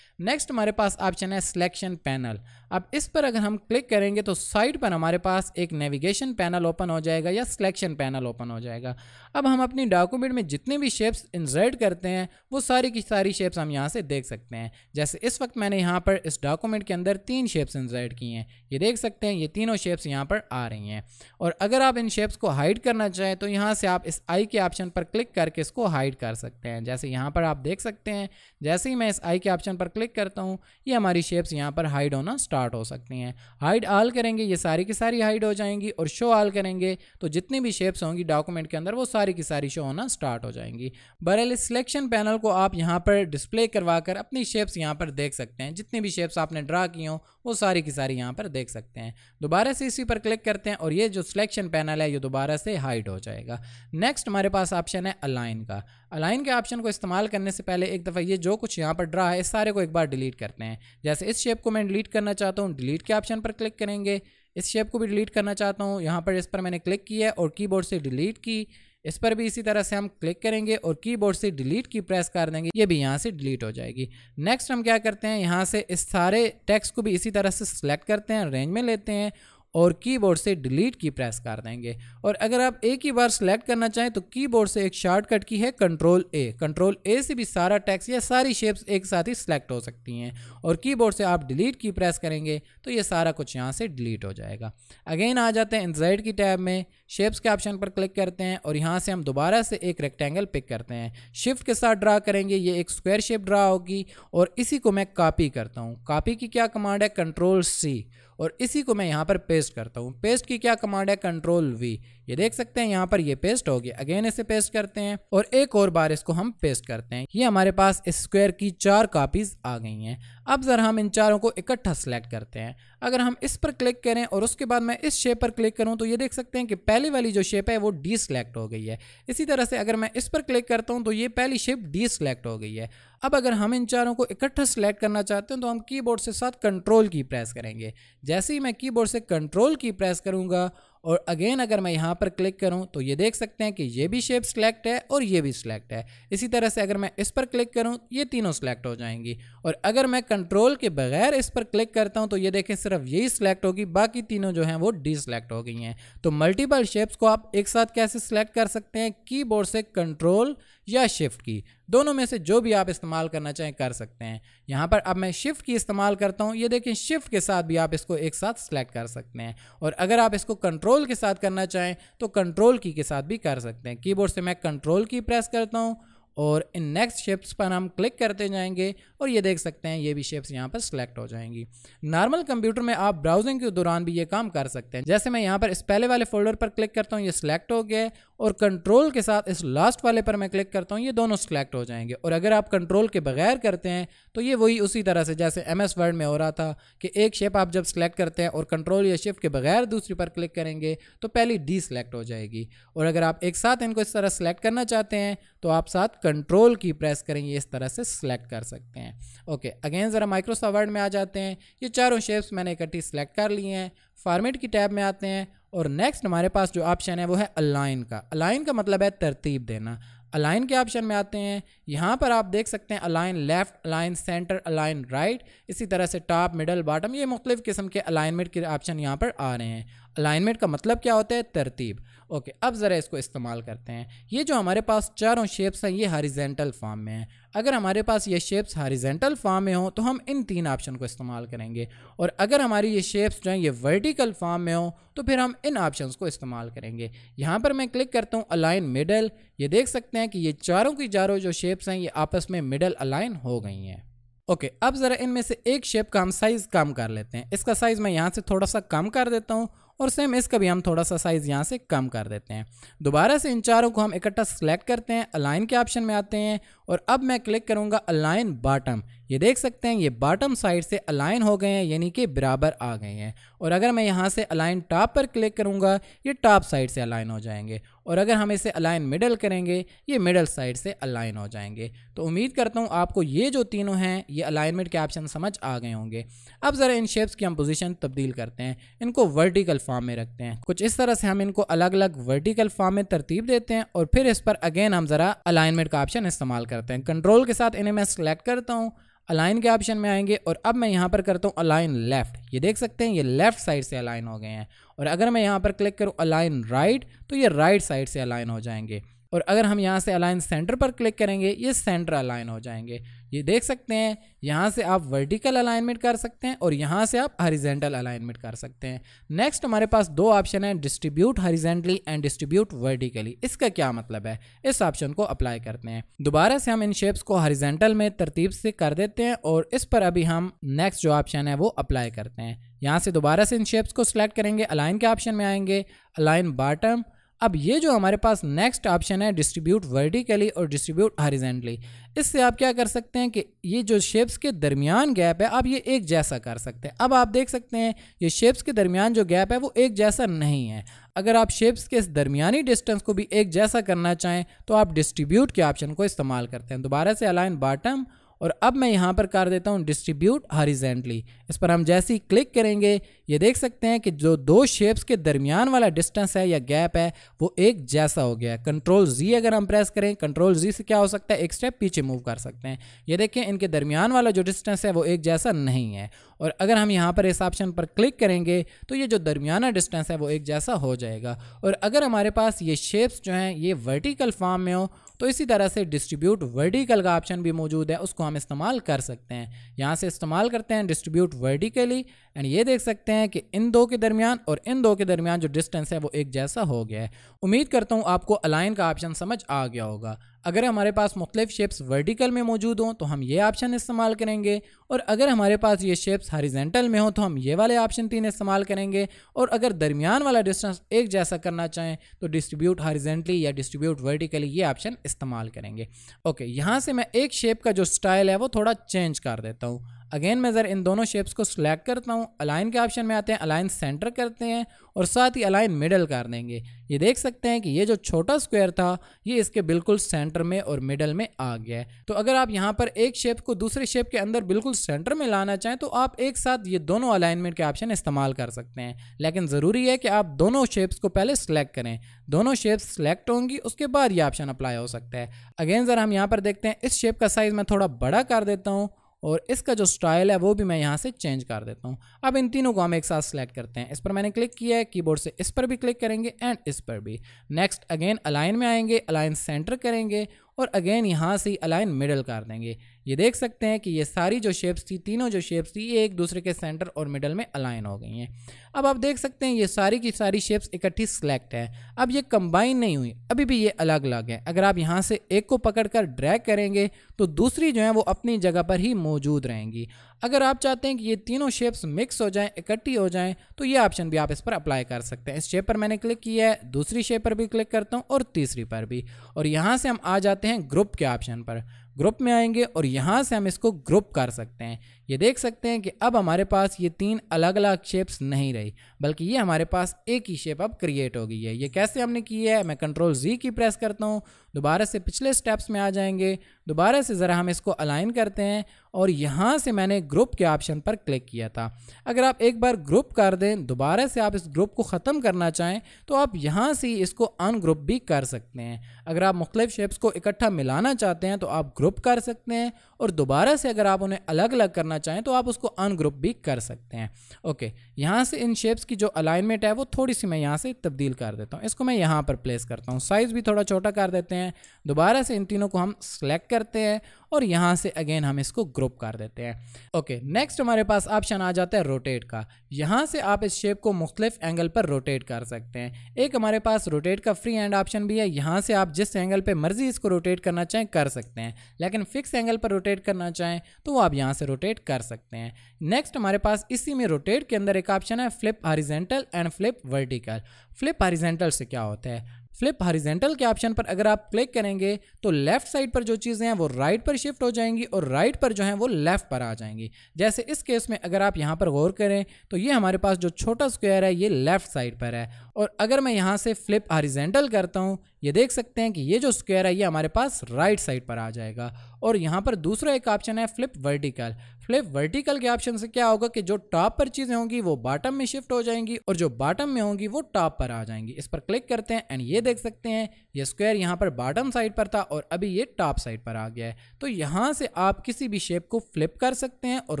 नेक्स्ट हमारे पास ऑप्शन है सिलेक्शन पैनल अब इस पर अगर हम क्लिक करेंगे तो साइड पर हमारे पास एक नेविगेशन पैनल ओपन हो जाएगा या सिलेक्शन पैनल ओपन हो जाएगा अब हम अपनी डॉक्यूमेंट में जितने भी शेप्स इंजर्ट करते हैं वो सारी की सारी शेप्स हम यहाँ से देख सकते हैं जैसे इस वक्त मैंने यहाँ पर इस डॉक्यूमेंट के अंदर तीन शेप्स इंजर्ट की हैं ये देख सकते हैं ये तीनों शेप्स यहाँ पर आ रही हैं और अगर आप इन शेप्स को हाइड करना चाहें तो यहाँ से आप इस आई के ऑप्शन पर क्लिक करके इसको हाइड कर सकते हैं जैसे यहाँ पर आप देख सकते हैं जैसे ही मैं इस आई के ऑप्शन पर क्लिक क्लिक करता हूँ ये हमारी शेप्स यहाँ पर हाइड होना स्टार्ट हो सकती हैं हाइड आल करेंगे ये सारी की सारी हाइड हो जाएंगी और शो आल करेंगे तो जितनी भी शेप्स होंगी डॉक्यूमेंट के अंदर वो सारी की सारी शो होना स्टार्ट हो जाएंगी बरअल इस सिलेक्शन पैनल को आप यहाँ पर डिस्प्ले करवा कर अपनी शेप्स यहाँ पर देख सकते हैं जितनी भी शेप्स आपने ड्रा की हों वो सारी की सारी यहाँ पर देख सकते हैं दोबारा से इसी पर क्लिक करते हैं और ये जो सिलेक्शन पैनल है ये दोबारा से हाइड हो जाएगा नेक्स्ट हमारे पास ऑप्शन है अलाइन का अलाइन के ऑप्शन को इस्तेमाल करने से पहले एक दफ़ा ये जो कुछ यहाँ पर ड्रा है इस सारे को एक बार डिलीट करते हैं जैसे इस शेप को मैं डिलीट करना चाहता हूँ डिलीट के ऑप्शन पर क्लिक करेंगे इस शेप को भी डिलीट करना चाहता हूँ यहाँ पर इस पर मैंने क्लिक किया और कीबोर्ड से डिलीट की इस पर भी इसी तरह से हम क्लिक करेंगे और कीबोर्ड से डिलीट की प्रेस कर देंगे ये भी यहाँ से डिलीट हो जाएगी नेक्स्ट हम क्या करते हैं यहाँ से इस सारे टेक्स्ट को भी इसी तरह से सिलेक्ट करते हैं रेंज में लेते हैं और कीबोर्ड से डिलीट की प्रेस कर देंगे और अगर आप एक ही बार सेलेक्ट करना चाहें तो कीबोर्ड से एक शॉर्टकट की है कंट्रोल ए कंट्रोल ए से भी सारा टैक्स या सारी शेप्स एक साथ ही सेलेक्ट हो सकती हैं और कीबोर्ड से आप डिलीट की प्रेस करेंगे तो ये सारा कुछ यहाँ से डिलीट हो जाएगा अगेन आ जाते हैं एनजाइड की टैब में शेप्स के ऑप्शन पर क्लिक करते हैं और यहाँ से हम दोबारा से एक रेक्टेंगल पिक करते हैं शिफ्ट के साथ ड्रा करेंगे ये एक स्क्वायर शेप ड्रा होगी और इसी को मैं कॉपी करता हूँ कॉपी की क्या कमांड है कंट्रोल सी और इसी को मैं यहाँ पर पेस्ट करता हूँ पेस्ट की क्या कमांड है कंट्रोल वी ये देख सकते हैं यहाँ पर ये पेस्ट हो गया अगेन इसे पेस्ट करते हैं और एक और बार इसको हम पेस्ट करते हैं ये हमारे पास स्क्वायर की चार कापीज आ गई हैं अब जरा हम इन चारों को इकट्ठा सेलेक्ट करते हैं अगर हम इस पर क्लिक करें और उसके बाद मैं इस शेप पर क्लिक करूँ तो ये देख सकते हैं कि पहली वाली जो शेप है वो डी सेलेक्ट हो गई है इसी तरह से अगर मैं इस पर क्लिक करता हूँ तो ये पहली शेप डी सेलेक्ट हो गई है अब अगर हम इन चारों को इकट्ठा सेलेक्ट करना चाहते हैं तो हम कीबोर्ड से साथ कंट्रोल की प्रेस करेंगे जैसे ही मैं कीबोर्ड से कंट्रोल की प्रेस करूँगा और अगेन अगर मैं यहाँ पर क्लिक करूँ तो ये देख सकते हैं कि ये भी शेप सिलेक्ट है और ये भी सिलेक्ट है इसी तरह से अगर मैं इस पर क्लिक करूँ ये तीनों सिलेक्ट हो जाएंगी और अगर मैं कंट्रोल के बगैर इस पर क्लिक करता हूँ तो ये देखें सिर्फ यही सिलेक्ट होगी बाकी तीनों जो हैं वो डिसलेक्ट हो गई हैं तो मल्टीपल शेप्स को आप एक साथ कैसे सिलेक्ट कर सकते हैं कीबोर्ड से कंट्रोल या शिफ्ट की दोनों में से जो भी आप इस्तेमाल करना चाहें कर सकते हैं यहाँ पर अब मैं शिफ्ट की इस्तेमाल करता हूँ ये देखें शिफ्ट के साथ भी आप इसको एक साथ सेलेक्ट कर सकते हैं और अगर आप इसको कंट्रोल के साथ करना चाहें तो कंट्रोल की के साथ भी कर सकते हैं कीबोर्ड से मैं कंट्रोल की प्रेस करता हूँ और इन नेक्स्ट शेप्स पर हम क्लिक करते जाएंगे और ये देख सकते हैं ये भी शेप्स यहाँ पर सिलेक्ट हो जाएंगी नॉर्मल कंप्यूटर में आप ब्राउजिंग के दौरान भी ये काम कर सकते हैं जैसे मैं यहाँ पर इस पहले वाले फोल्डर पर क्लिक करता हूँ ये सिलेक्ट हो गया और कंट्रोल के साथ इस लास्ट वाले पर मैं क्लिक करता हूँ ये दोनों सेलेक्ट हो जाएंगे और अगर आप कंट्रोल के बगैर करते हैं तो ये वही उसी तरह से जैसे एम एस वर्ड में हो रहा था कि एक शेप आप जब सेलेक्ट करते हैं और कंट्रोल या शिफ्ट के बगैर दूसरी पर क्लिक करेंगे तो पहली डी सेलेक्ट हो जाएगी और अगर आप एक साथ इनको इस तरह सेलेक्ट करना चाहते हैं तो आप साथ कंट्रोल की प्रेस करेंगे इस तरह से सेलेक्ट कर सकते हैं ओके अगेन ज़रा माइक्रोसॉफ्ट वर्ड में आ जाते हैं ये चारों शेप्स मैंने इकट्ठी सेलेक्ट कर लिए हैं फॉर्मेट की टैब में आते हैं और नेक्स्ट हमारे पास जो ऑप्शन है वो है अलाइन का अलाइन का मतलब है तरतीब देना अलाइन के ऑप्शन में आते हैं यहाँ पर आप देख सकते हैं align left align centre align right इसी तरह से टॉप मिडल बॉटम ये मुख्तलिफ़ किस्म के अलाइनमेंट के ऑप्शन यहाँ पर आ रहे हैं अलाइनमेंट का मतलब क्या होता है तरतीब ओके अब ज़रा इसको इस्तेमाल करते हैं ये जो हमारे पास चारों शेप्स हैं ये हॉरिजेंटल फॉर्म में हैं अगर हमारे पास ये शेप्स हॉरिजेंटल फॉर्म में हों तो हम इन तीन ऑप्शन को इस्तेमाल करेंगे और अगर हमारी ये शेप्स जो हैं ये वर्टिकल फॉर्म में हों तो फिर हम इन ऑप्शन को इस्तेमाल करेंगे यहाँ पर मैं क्लिक करता हूँ अलाइन मिडल ये देख सकते हैं कि ये चारों की चारों जो शेप्स हैं ये आपस में मिडल अलाइन हो गई हैं ओके okay, अब ज़रा इनमें से एक शेप का हम साइज़ कम कर लेते हैं इसका साइज़ मैं यहाँ से थोड़ा सा कम कर देता हूँ और सेम इसका भी हम थोड़ा सा साइज़ यहाँ से कम कर देते हैं दोबारा से इन चारों को हम इकट्ठा सेलेक्ट करते हैं अलाइन के ऑप्शन में आते हैं और अब मैं क्लिक करूँगा अलाइन बाटम ये देख सकते हैं ये बाटम साइड से अलाइन हो गए हैं यानी कि बराबर आ गए हैं और अगर मैं यहाँ से अलाइन टॉप पर क्लिक करूँगा ये टॉप साइड से अलाइन हो जाएंगे और अगर हम इसे अलाइन मिडल करेंगे ये मिडल साइड से अलाइन हो जाएंगे तो उम्मीद करता हूँ आपको ये जो तीनों हैं ये अलाइनमेंट के ऑप्शन समझ आ गए होंगे अब ज़रा इन शेप्स की हम पोजिशन तब्दील करते हैं इनको वर्टिकल फॉर्म में रखते हैं कुछ इस तरह से हम इनको अलग अलग वर्टिकल फॉर्म में तरतीब देते हैं और फिर इस पर अगेन हम ज़रा अलाइनमेंट का ऑप्शन इस्तेमाल कर करते हैं कंट्रोल के साथ इन्हें मैं सेलेक्ट करता हूँ अलाइन के ऑप्शन में आएंगे और अब मैं यहाँ पर करता हूँ अलाइन लेफ़्ट ये देख सकते हैं ये लेफ़्ट साइड से अलाइन हो गए हैं और अगर मैं यहाँ पर क्लिक करूँ अलाइन राइट तो ये राइट साइड से अलाइन हो जाएंगे और अगर हम यहाँ से अलाइन सेंटर पर क्लिक करेंगे ये सेंटर अलाइन हो जाएंगे ये देख सकते हैं यहाँ से आप वर्टिकल अलाइनमेंट कर सकते हैं और यहाँ से आप हरिजेंटल अलाइनमेंट कर सकते हैं नेक्स्ट हमारे पास दो ऑप्शन है distribute horizontally and distribute vertically इसका क्या मतलब है इस ऑप्शन को अप्लाई करते हैं दोबारा से हम इन शेप्स को हरिजेंटल में तरतीब से कर देते हैं और इस पर अभी हम नेक्स्ट जो ऑप्शन है वो अप्लाई करते हैं यहाँ से दोबारा से इन शेप्स को सिलेक्ट करेंगे अलाइन के ऑप्शन में आएंगे अलाइन बॉटम अब ये जो हमारे पास नेक्स्ट ऑप्शन है डिस्ट्रीब्यूट वर्टिकली और डिस्ट्रीब्यूट हॉरिजेंटली इससे आप क्या कर सकते हैं कि ये जो शेप्स के दरमियान गैप है आप ये एक जैसा कर सकते हैं अब आप देख सकते हैं ये शेप्स के दरमियान जो गैप है वो एक जैसा नहीं है अगर आप शेप्स के इस दरमियानी डिस्टेंस को भी एक जैसा करना चाहें तो आप डिस्ट्रीब्यूट के ऑप्शन को इस्तेमाल करते हैं दोबारा से अलाइन बॉटम और अब मैं यहाँ पर कर देता हूँ डिस्ट्रीब्यूट हॉरिजेंटली इस पर हम जैसे ही क्लिक करेंगे ये देख सकते हैं कि जो दो शेप्स के दरमियान वाला डिस्टेंस है या गैप है वो एक जैसा हो गया है कंट्रोल जी अगर हम प्रेस करें कंट्रोल जी से क्या हो सकता है एक स्टेप पीछे मूव कर सकते हैं ये देखें इनके दरमियान वाला जो डिस्टेंस है वो एक जैसा नहीं है और अगर हम यहाँ पर इस ऑप्शन पर क्लिक करेंगे तो ये जो दरमियाना डिस्टेंस है वो एक जैसा हो जाएगा और अगर हमारे पास ये शेप्स जो हैं ये वर्टिकल फॉर्म में हो तो इसी तरह से डिस्ट्रीब्यूट वर्डिकल का ऑप्शन भी मौजूद है उसको हम इस्तेमाल कर सकते हैं यहाँ से इस्तेमाल करते हैं डिस्ट्रीब्यूट वर्डिकली एंड ये देख सकते हैं कि इन दो के दरमियान और इन दो के दरमियान जो डिस्टेंस है वो एक जैसा हो गया है उम्मीद करता हूँ आपको अलाइन का ऑप्शन समझ आ गया होगा अगर हमारे पास मुख्तलिफ शेप्स वर्टिकल में मौजूद हों तो हम ये ऑप्शन इस्तेमाल करेंगे और अगर हमारे पास ये शेप्स हॉरिजेंटल में हों तो हम ये वाले ऑप्शन तीन इस्तेमाल करेंगे और अगर दरमियान वाला डिस्टेंस एक जैसा करना चाहें तो डिस्ट्रीब्यूट हॉरिजेंटली या डिस्ट्रीब्यूट वर्टिकली ये ऑप्शन इस्तेमाल करेंगे ओके यहाँ से मैं एक शेप का जो स्टाइल है वो थोड़ा चेंज कर देता हूँ अगेन मैं ज़रा इन दोनों शेप्स को सिलेक्ट करता हूँ अलाइन के ऑप्शन में आते हैं अलाइन सेंटर करते हैं और साथ ही अलाइन मिडल कर देंगे ये देख सकते हैं कि ये जो छोटा स्क्वायर था ये इसके बिल्कुल सेंटर में और मिडल में आ गया है तो अगर आप यहाँ पर एक शेप को दूसरे शेप के अंदर बिल्कुल सेंटर में लाना चाहें तो आप एक साथ ये दोनों अलाइनमेंट के ऑप्शन इस्तेमाल कर सकते हैं लेकिन ज़रूरी है कि आप दोनों शेप्स को पहले सिलेक्ट करें दोनों शेप्स सेलेक्ट होंगी उसके बाद ये ऑप्शन अप्लाई हो सकता है अगेन ज़रा हम यहाँ पर देखते हैं इस शेप का साइज़ मैं थोड़ा बड़ा कर देता हूँ और इसका जो स्टाइल है वो भी मैं यहाँ से चेंज कर देता हूँ अब इन तीनों को हम एक साथ सेलेक्ट करते हैं इस पर मैंने क्लिक किया है कीबोर्ड से इस पर भी क्लिक करेंगे एंड इस पर भी नेक्स्ट अगेन अलाइन में आएंगे अलाइन सेंटर करेंगे और अगेन यहाँ से अलाइन मिडल कर देंगे ये देख सकते हैं कि ये सारी जो शेप्स थी तीनों जो शेप्स थी ये एक दूसरे के सेंटर और मिडल में अलाइन हो गई हैं अब आप देख सकते हैं ये सारी की सारी शेप्स इकट्ठी सेलेक्ट हैं अब ये कंबाइन नहीं हुई अभी भी ये अलग अलग है अगर आप यहाँ से एक को पकड़ कर ड्रैग करेंगे तो दूसरी जो है वो अपनी जगह पर ही मौजूद रहेंगी अगर आप चाहते हैं कि ये तीनों शेप्स मिक्स हो जाएँ इकट्ठी हो जाएँ तो ये ऑप्शन भी आप इस पर अप्लाई कर सकते हैं इस शेप पर मैंने क्लिक किया है दूसरी शेप पर भी क्लिक करता हूँ और तीसरी पर भी और यहाँ से हम आ जाते हैं ग्रुप के ऑप्शन पर ग्रुप में आएंगे और यहाँ से हम इसको ग्रुप कर सकते हैं ये देख सकते हैं कि अब हमारे पास ये तीन अलग अलग शेप्स नहीं रही बल्कि ये हमारे पास एक ही शेप अब क्रिएट हो गई है ये कैसे हमने की है मैं कंट्रोल जी की प्रेस करता हूँ दोबारा से पिछले स्टेप्स में आ जाएंगे दोबारा से ज़रा हम इसको अलाइन करते हैं और यहाँ से मैंने ग्रुप के ऑप्शन पर क्लिक किया था अगर आप एक बार ग्रुप कर दें दोबारा से आप इस ग्रुप को ख़त्म करना चाहें तो आप यहाँ से इसको अनग्रुप भी कर सकते हैं अगर आप मुख्तफ शेप्स को इकट्ठा मिलाना चाहते हैं तो आप ग्रुप कर सकते हैं और दोबारा से अगर आप उन्हें अलग अलग करना करना चाहें तो आप उसको अनग्रुप भी कर सकते हैं ओके यहाँ से इन शेप्स की जो अलाइनमेंट है वो थोड़ी सी मैं यहाँ से तब्दील कर देता हूँ इसको मैं यहाँ पर प्लेस करता हूँ साइज़ भी थोड़ा छोटा कर देते हैं दोबारा से इन तीनों को हम सेलेक्ट करते हैं और यहाँ से अगेन हम इसको ग्रुप कर देते हैं ओके नेक्स्ट हमारे पास ऑप्शन आ जाता है रोटेट का यहाँ से आप इस शेप को मुख्तलिफ एंगल पर रोटेट कर सकते हैं एक हमारे पास रोटेट का फ्री एंड ऑप्शन भी है यहाँ से आप जिस एंगल पर मर्जी इसको रोटेट करना चाहें कर सकते हैं लेकिन फिक्स एंगल पर रोटेट करना चाहें तो वो आप यहाँ से रोटेट कर सकते हैं नेक्स्ट हमारे पास इसी में रोटेट के अंदर एक ऑप्शन है flip horizontal and flip vertical flip horizontal से क्या होता है फ्लिप हॉरिजेंटल के ऑप्शन पर अगर आप क्लिक करेंगे तो लेफ्ट साइड पर जो चीज़ें हैं वो राइट पर शिफ्ट हो जाएंगी और राइट पर जो है वो लेफ्ट पर आ जाएंगी जैसे इस केस में अगर आप यहाँ पर गौर करें तो ये हमारे पास जो छोटा स्क्वायर है ये लेफ्ट साइड पर है और अगर मैं यहाँ से फ्लिप हॉरिजेंटल करता हूँ ये देख सकते हैं कि ये जो स्क्वायर है ये हमारे पास राइट साइड पर आ जाएगा और यहाँ पर दूसरा एक ऑप्शन है फ्लिप वर्टिकल फ्लिप वर्टिकल के ऑप्शन से क्या होगा कि जो टॉप पर चीज़ें होंगी वो बॉटम में शिफ्ट हो जाएंगी और जो बॉटम में होंगी वो टॉप पर आ जाएंगी इस पर क्लिक करते हैं एंड ये देख सकते हैं ये स्क्वायर यहाँ पर बॉटम साइड पर था और अभी ये टॉप साइड पर आ गया है तो यहाँ से आप किसी भी शेप को फ्लिप कर सकते हैं और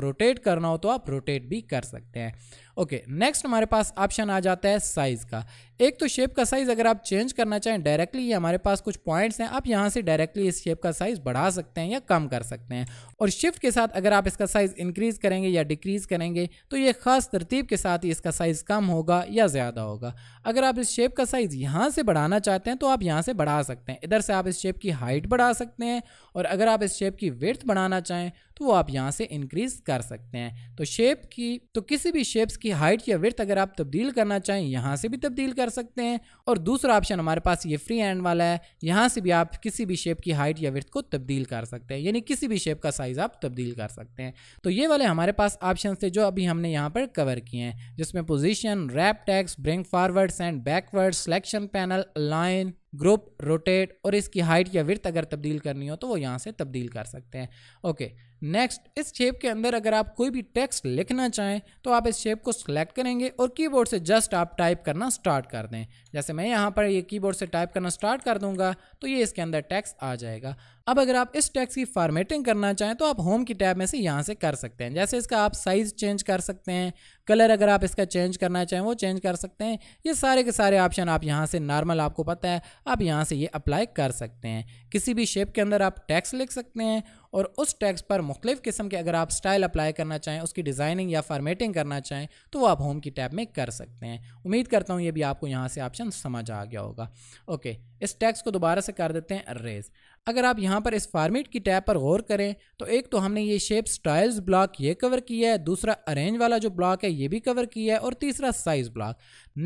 रोटेट करना हो तो आप रोटेट भी कर सकते हैं ओके नेक्स्ट हमारे पास ऑप्शन आ जाता है साइज़ का एक तो शेप का साइज़ अगर आप चेंज करना चाहें डायरेक्टली ये हमारे पास कुछ पॉइंट्स हैं आप यहाँ से डायरेक्टली इस शेप का साइज़ बढ़ा सकते हैं या कम कर सकते हैं और शिफ्ट के साथ अगर आप इसका साइज़ इंक्रीज़ करेंगे या डिक्रीज़ करेंगे तो ये ख़ास तरतीब के साथ ही इसका साइज़ कम होगा या ज़्यादा होगा अगर आप इस शेप का साइज़ यहाँ से बढ़ाना चाहते हैं तो आप यहाँ से बढ़ा सकते हैं इधर से आप इस शेप की हाइट बढ़ा सकते हैं और अगर आप इस शेप की वेथ बढ़ाना चाहें तो वो आप यहाँ से इंक्रीज़ कर सकते हैं तो शेप की तो किसी भी शेप्स इसकी हाइट या वर्थ अगर आप तब्दील करना चाहें यहाँ से भी तब्दील कर सकते हैं और दूसरा ऑप्शन हमारे पास ये फ्री हैंड वाला है यहाँ से भी आप किसी भी शेप की हाइट या वर्थ को तब्दील कर सकते हैं यानी किसी भी शेप का साइज़ आप तब्दील कर सकते हैं तो ये वाले हमारे पास ऑप्शन थे जो अभी हमने यहाँ पर कवर किए हैं जिसमें position wrap text bring forwards and backward selection panel line group rotate और इसकी हाइट या विर्थ अगर तब्दील करनी हो तो वो यहाँ से तब्दील कर सकते हैं ओके नेक्स्ट इस शेप के अंदर अगर आप कोई भी टेक्स्ट लिखना चाहें तो आप इस शेप को सिलेक्ट करेंगे और कीबोर्ड से जस्ट आप टाइप करना स्टार्ट कर दें जैसे मैं यहाँ पर ये कीबोर्ड से टाइप करना स्टार्ट कर दूंगा तो ये इसके अंदर टेक्स्ट आ जाएगा अब अगर आप इस टैक्स की फॉर्मेटिंग करना चाहें तो आप होम की टैब में से यहाँ से कर सकते हैं जैसे इसका आप साइज़ चेंज कर सकते हैं कलर अगर आप इसका चेंज करना चाहें वो चेंज कर सकते हैं ये सारे के सारे ऑप्शन आप यहाँ से नॉर्मल आपको पता है आप यहाँ से ये अप्लाई कर सकते हैं किसी भी शेप के अंदर आप टैक्स लिख सकते हैं और उस टैक्स पर मुख्तफ किस्म के अगर आप स्टाइल अप्लाई करना चाहें उसकी डिज़ाइनिंग या फॉर्मेटिंग करना चाहें तो वो आप होम की टैब में कर सकते हैं उम्मीद करता हूँ ये भी आपको यहाँ से ऑप्शन समझ आ गया होगा ओके इस टैक्स को दोबारा से कर देते हैं रेज अगर आप यहाँ पर इस फार्मेट की टैब पर गौर करें तो एक तो हमने ये शेप स्टाइल्स ब्लॉक ये कवर किया है दूसरा अरेंज वाला जो ब्लॉक है ये भी कवर किया है और तीसरा साइज ब्लॉक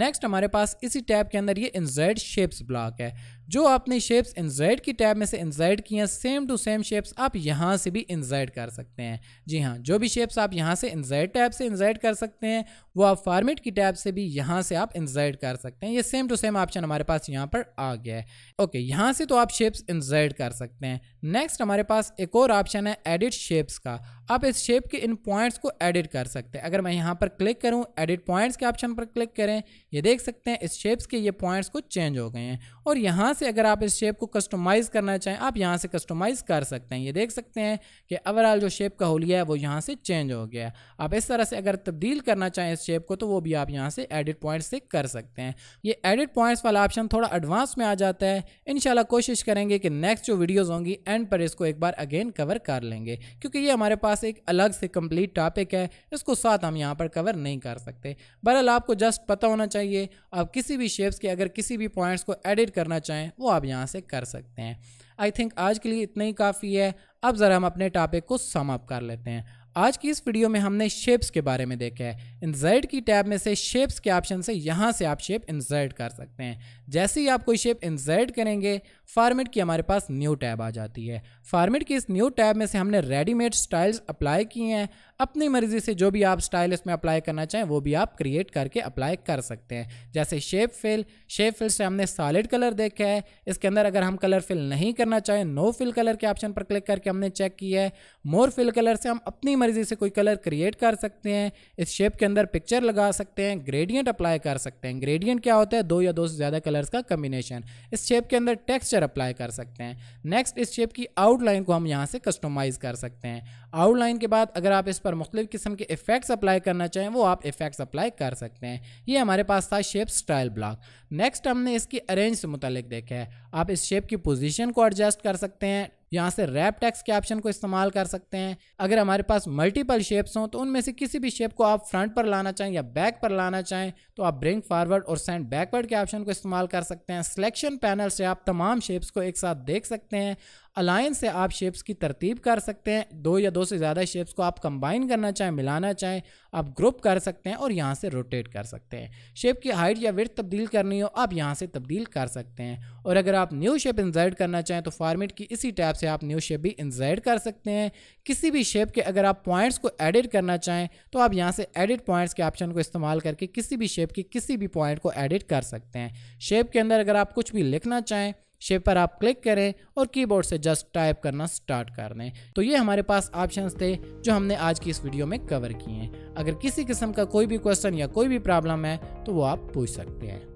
नेक्स्ट हमारे पास इसी टैब के अंदर ये इनजेड शेप्स ब्लॉक है जो आपने शेप्स इनजाइड की टैब में से इनजाइड की हैं सेम टू सेम शेप्स आप यहाँ से भी इनजाइड कर सकते हैं जी हाँ जो भी शेप्स आप यहाँ से इनजाइड टैब से इनजाइड कर सकते हैं वो आप फार्मेट की टैब से भी यहाँ से आप इनजाइड कर सकते हैं ये सेम टू सेम ऑप्शन हमारे पास यहाँ पर आ गया है ओके यहाँ से तो आप शेप्स इनजाइड कर सकते हैं नेक्स्ट हमारे पास एक और ऑप्शन है एडिट शेप्स का आप इस शेप के इन पॉइंट्स को एडिट कर सकते हैं अगर मैं यहाँ पर क्लिक करूँ एडिट पॉइंट्स के ऑप्शन पर क्लिक करें ये देख सकते हैं इस शेप्स के ये पॉइंट्स को चेंज हो गए हैं और यहाँ से अगर आप इस शेप को कस्टमाइज़ करना चाहें आप यहाँ से कस्टमाइज़ कर सकते हैं ये देख सकते हैं कि ओवरऑल जो शेप का होलिया है वो यहाँ से चेंज हो गया आप इस तरह से अगर तब्दील करना चाहें इस शेप को तो वो भी आप यहाँ से एडिट पॉइंट्स से कर सकते हैं ये एडिट पॉइंट्स वाला ऑप्शन थोड़ा एडवांस में आ जाता है इन कोशिश करेंगे कि नेक्स्ट जो वीडियोज़ होंगी एंड पर इसको एक बार अगेन कवर कर लेंगे क्योंकि ये हमारे पास पास एक अलग से कंप्लीट टॉपिक है इसको साथ हम यहाँ पर कवर नहीं कर सकते बहरहाल आपको जस्ट पता होना चाहिए आप किसी भी शेप्स के अगर किसी भी पॉइंट्स को एडिट करना चाहें वो आप यहाँ से कर सकते हैं आई थिंक आज के लिए इतना ही काफ़ी है अब ज़रा हम अपने टॉपिक को सम अप कर लेते हैं आज की इस वीडियो में हमने शेप्स के बारे में देखा है इंसर्ट की टैब में से शेप्स के ऑप्शन से यहाँ से आप शेप इन्जर्ट कर सकते हैं जैसे ही आप कोई शेप इन्जर्ट करेंगे फार्मेट की हमारे पास न्यू टैब आ जाती है फार्मेट की इस न्यू टैब में से हमने रेडीमेड स्टाइल्स अप्लाई किए हैं अपनी मर्जी से जो भी आप स्टाइल इसमें अप्लाई करना चाहें वो भी आप क्रिएट करके अप्लाई कर सकते हैं जैसे शेप फिल शेप फिल से हमने सॉलिड कलर देखा है इसके अंदर अगर हम कलर फिल नहीं करना चाहें नो फिल कलर के ऑप्शन पर क्लिक करके हमने चेक किया है मोर फिल कलर से हम अपनी मर्जी से कोई कलर क्रिएट कर सकते हैं इस शेप के अंदर पिक्चर लगा सकते हैं ग्रेडियंट अप्लाई कर सकते हैं ग्रेडियंट क्या होता है दो या दो से ज़्यादा कलर्स का कम्बिनेशन इस शेप के अंदर टेक्स्चर अप्लाई कर सकते हैं नेक्स्ट इस शेप की आउटलाइन को हम यहाँ से कस्टमाइज़ कर सकते हैं आउटलाइन के बाद अगर आप इस पर मुख्तलिफ़ किस्म के इफ़ेक्ट्स अप्लाई करना चाहें वो आप इफ़ेक्ट्स अप्लाई कर सकते हैं ये हमारे पास था शेप स्टाइल ब्लॉक नेक्स्ट हमने इसकी अरेंज से मुतलिक देखा है आप इस शेप की पोजीशन को एडजस्ट कर सकते हैं यहाँ से रैप टैक्स के ऑप्शन को इस्तेमाल कर सकते हैं अगर हमारे पास मल्टीपल शेप्स हों तो उनमें से किसी भी शेप को आप फ्रंट पर लाना चाहें या बैक पर लाना चाहें तो आप ब्रिंग फॉरवर्ड और सेंड बैकवर्ड के ऑप्शन को इस्तेमाल कर सकते हैं सिलेक्शन पैनल से आप तमाम शेप्स को एक साथ देख सकते हैं अलायंस से आप शेप्स की तरतीब कर सकते हैं दो या दो से ज़्यादा शेप्स को आप कंबाइन करना चाहें मिलाना चाहें आप ग्रुप कर सकते हैं और यहाँ से रोटेट कर सकते हैं शेप की हाइट या वर्थ तब्दील करनी हो आप यहाँ से तब्दील कर सकते हैं और अगर आप न्यू शेप इन्जर्ट करना चाहें तो फार्मेट की इसी टैप से आप न्यू शेप भी इन्जर्ट कर सकते हैं किसी भी शेप के अगर आप पॉइंट्स को एडिट करना चाहें तो आप यहाँ से एडिट पॉइंट्स के ऑप्शन को इस्तेमाल करके किसी भी शेप के किसी भी पॉइंट को एडिट कर सकते हैं शेप के अंदर अगर आप कुछ भी लिखना चाहें शेप पर आप क्लिक करें और कीबोर्ड से जस्ट टाइप करना स्टार्ट कर दें तो ये हमारे पास ऑप्शंस थे जो हमने आज की इस वीडियो में कवर किए हैं अगर किसी किस्म का कोई भी क्वेश्चन या कोई भी प्रॉब्लम है तो वो आप पूछ सकते हैं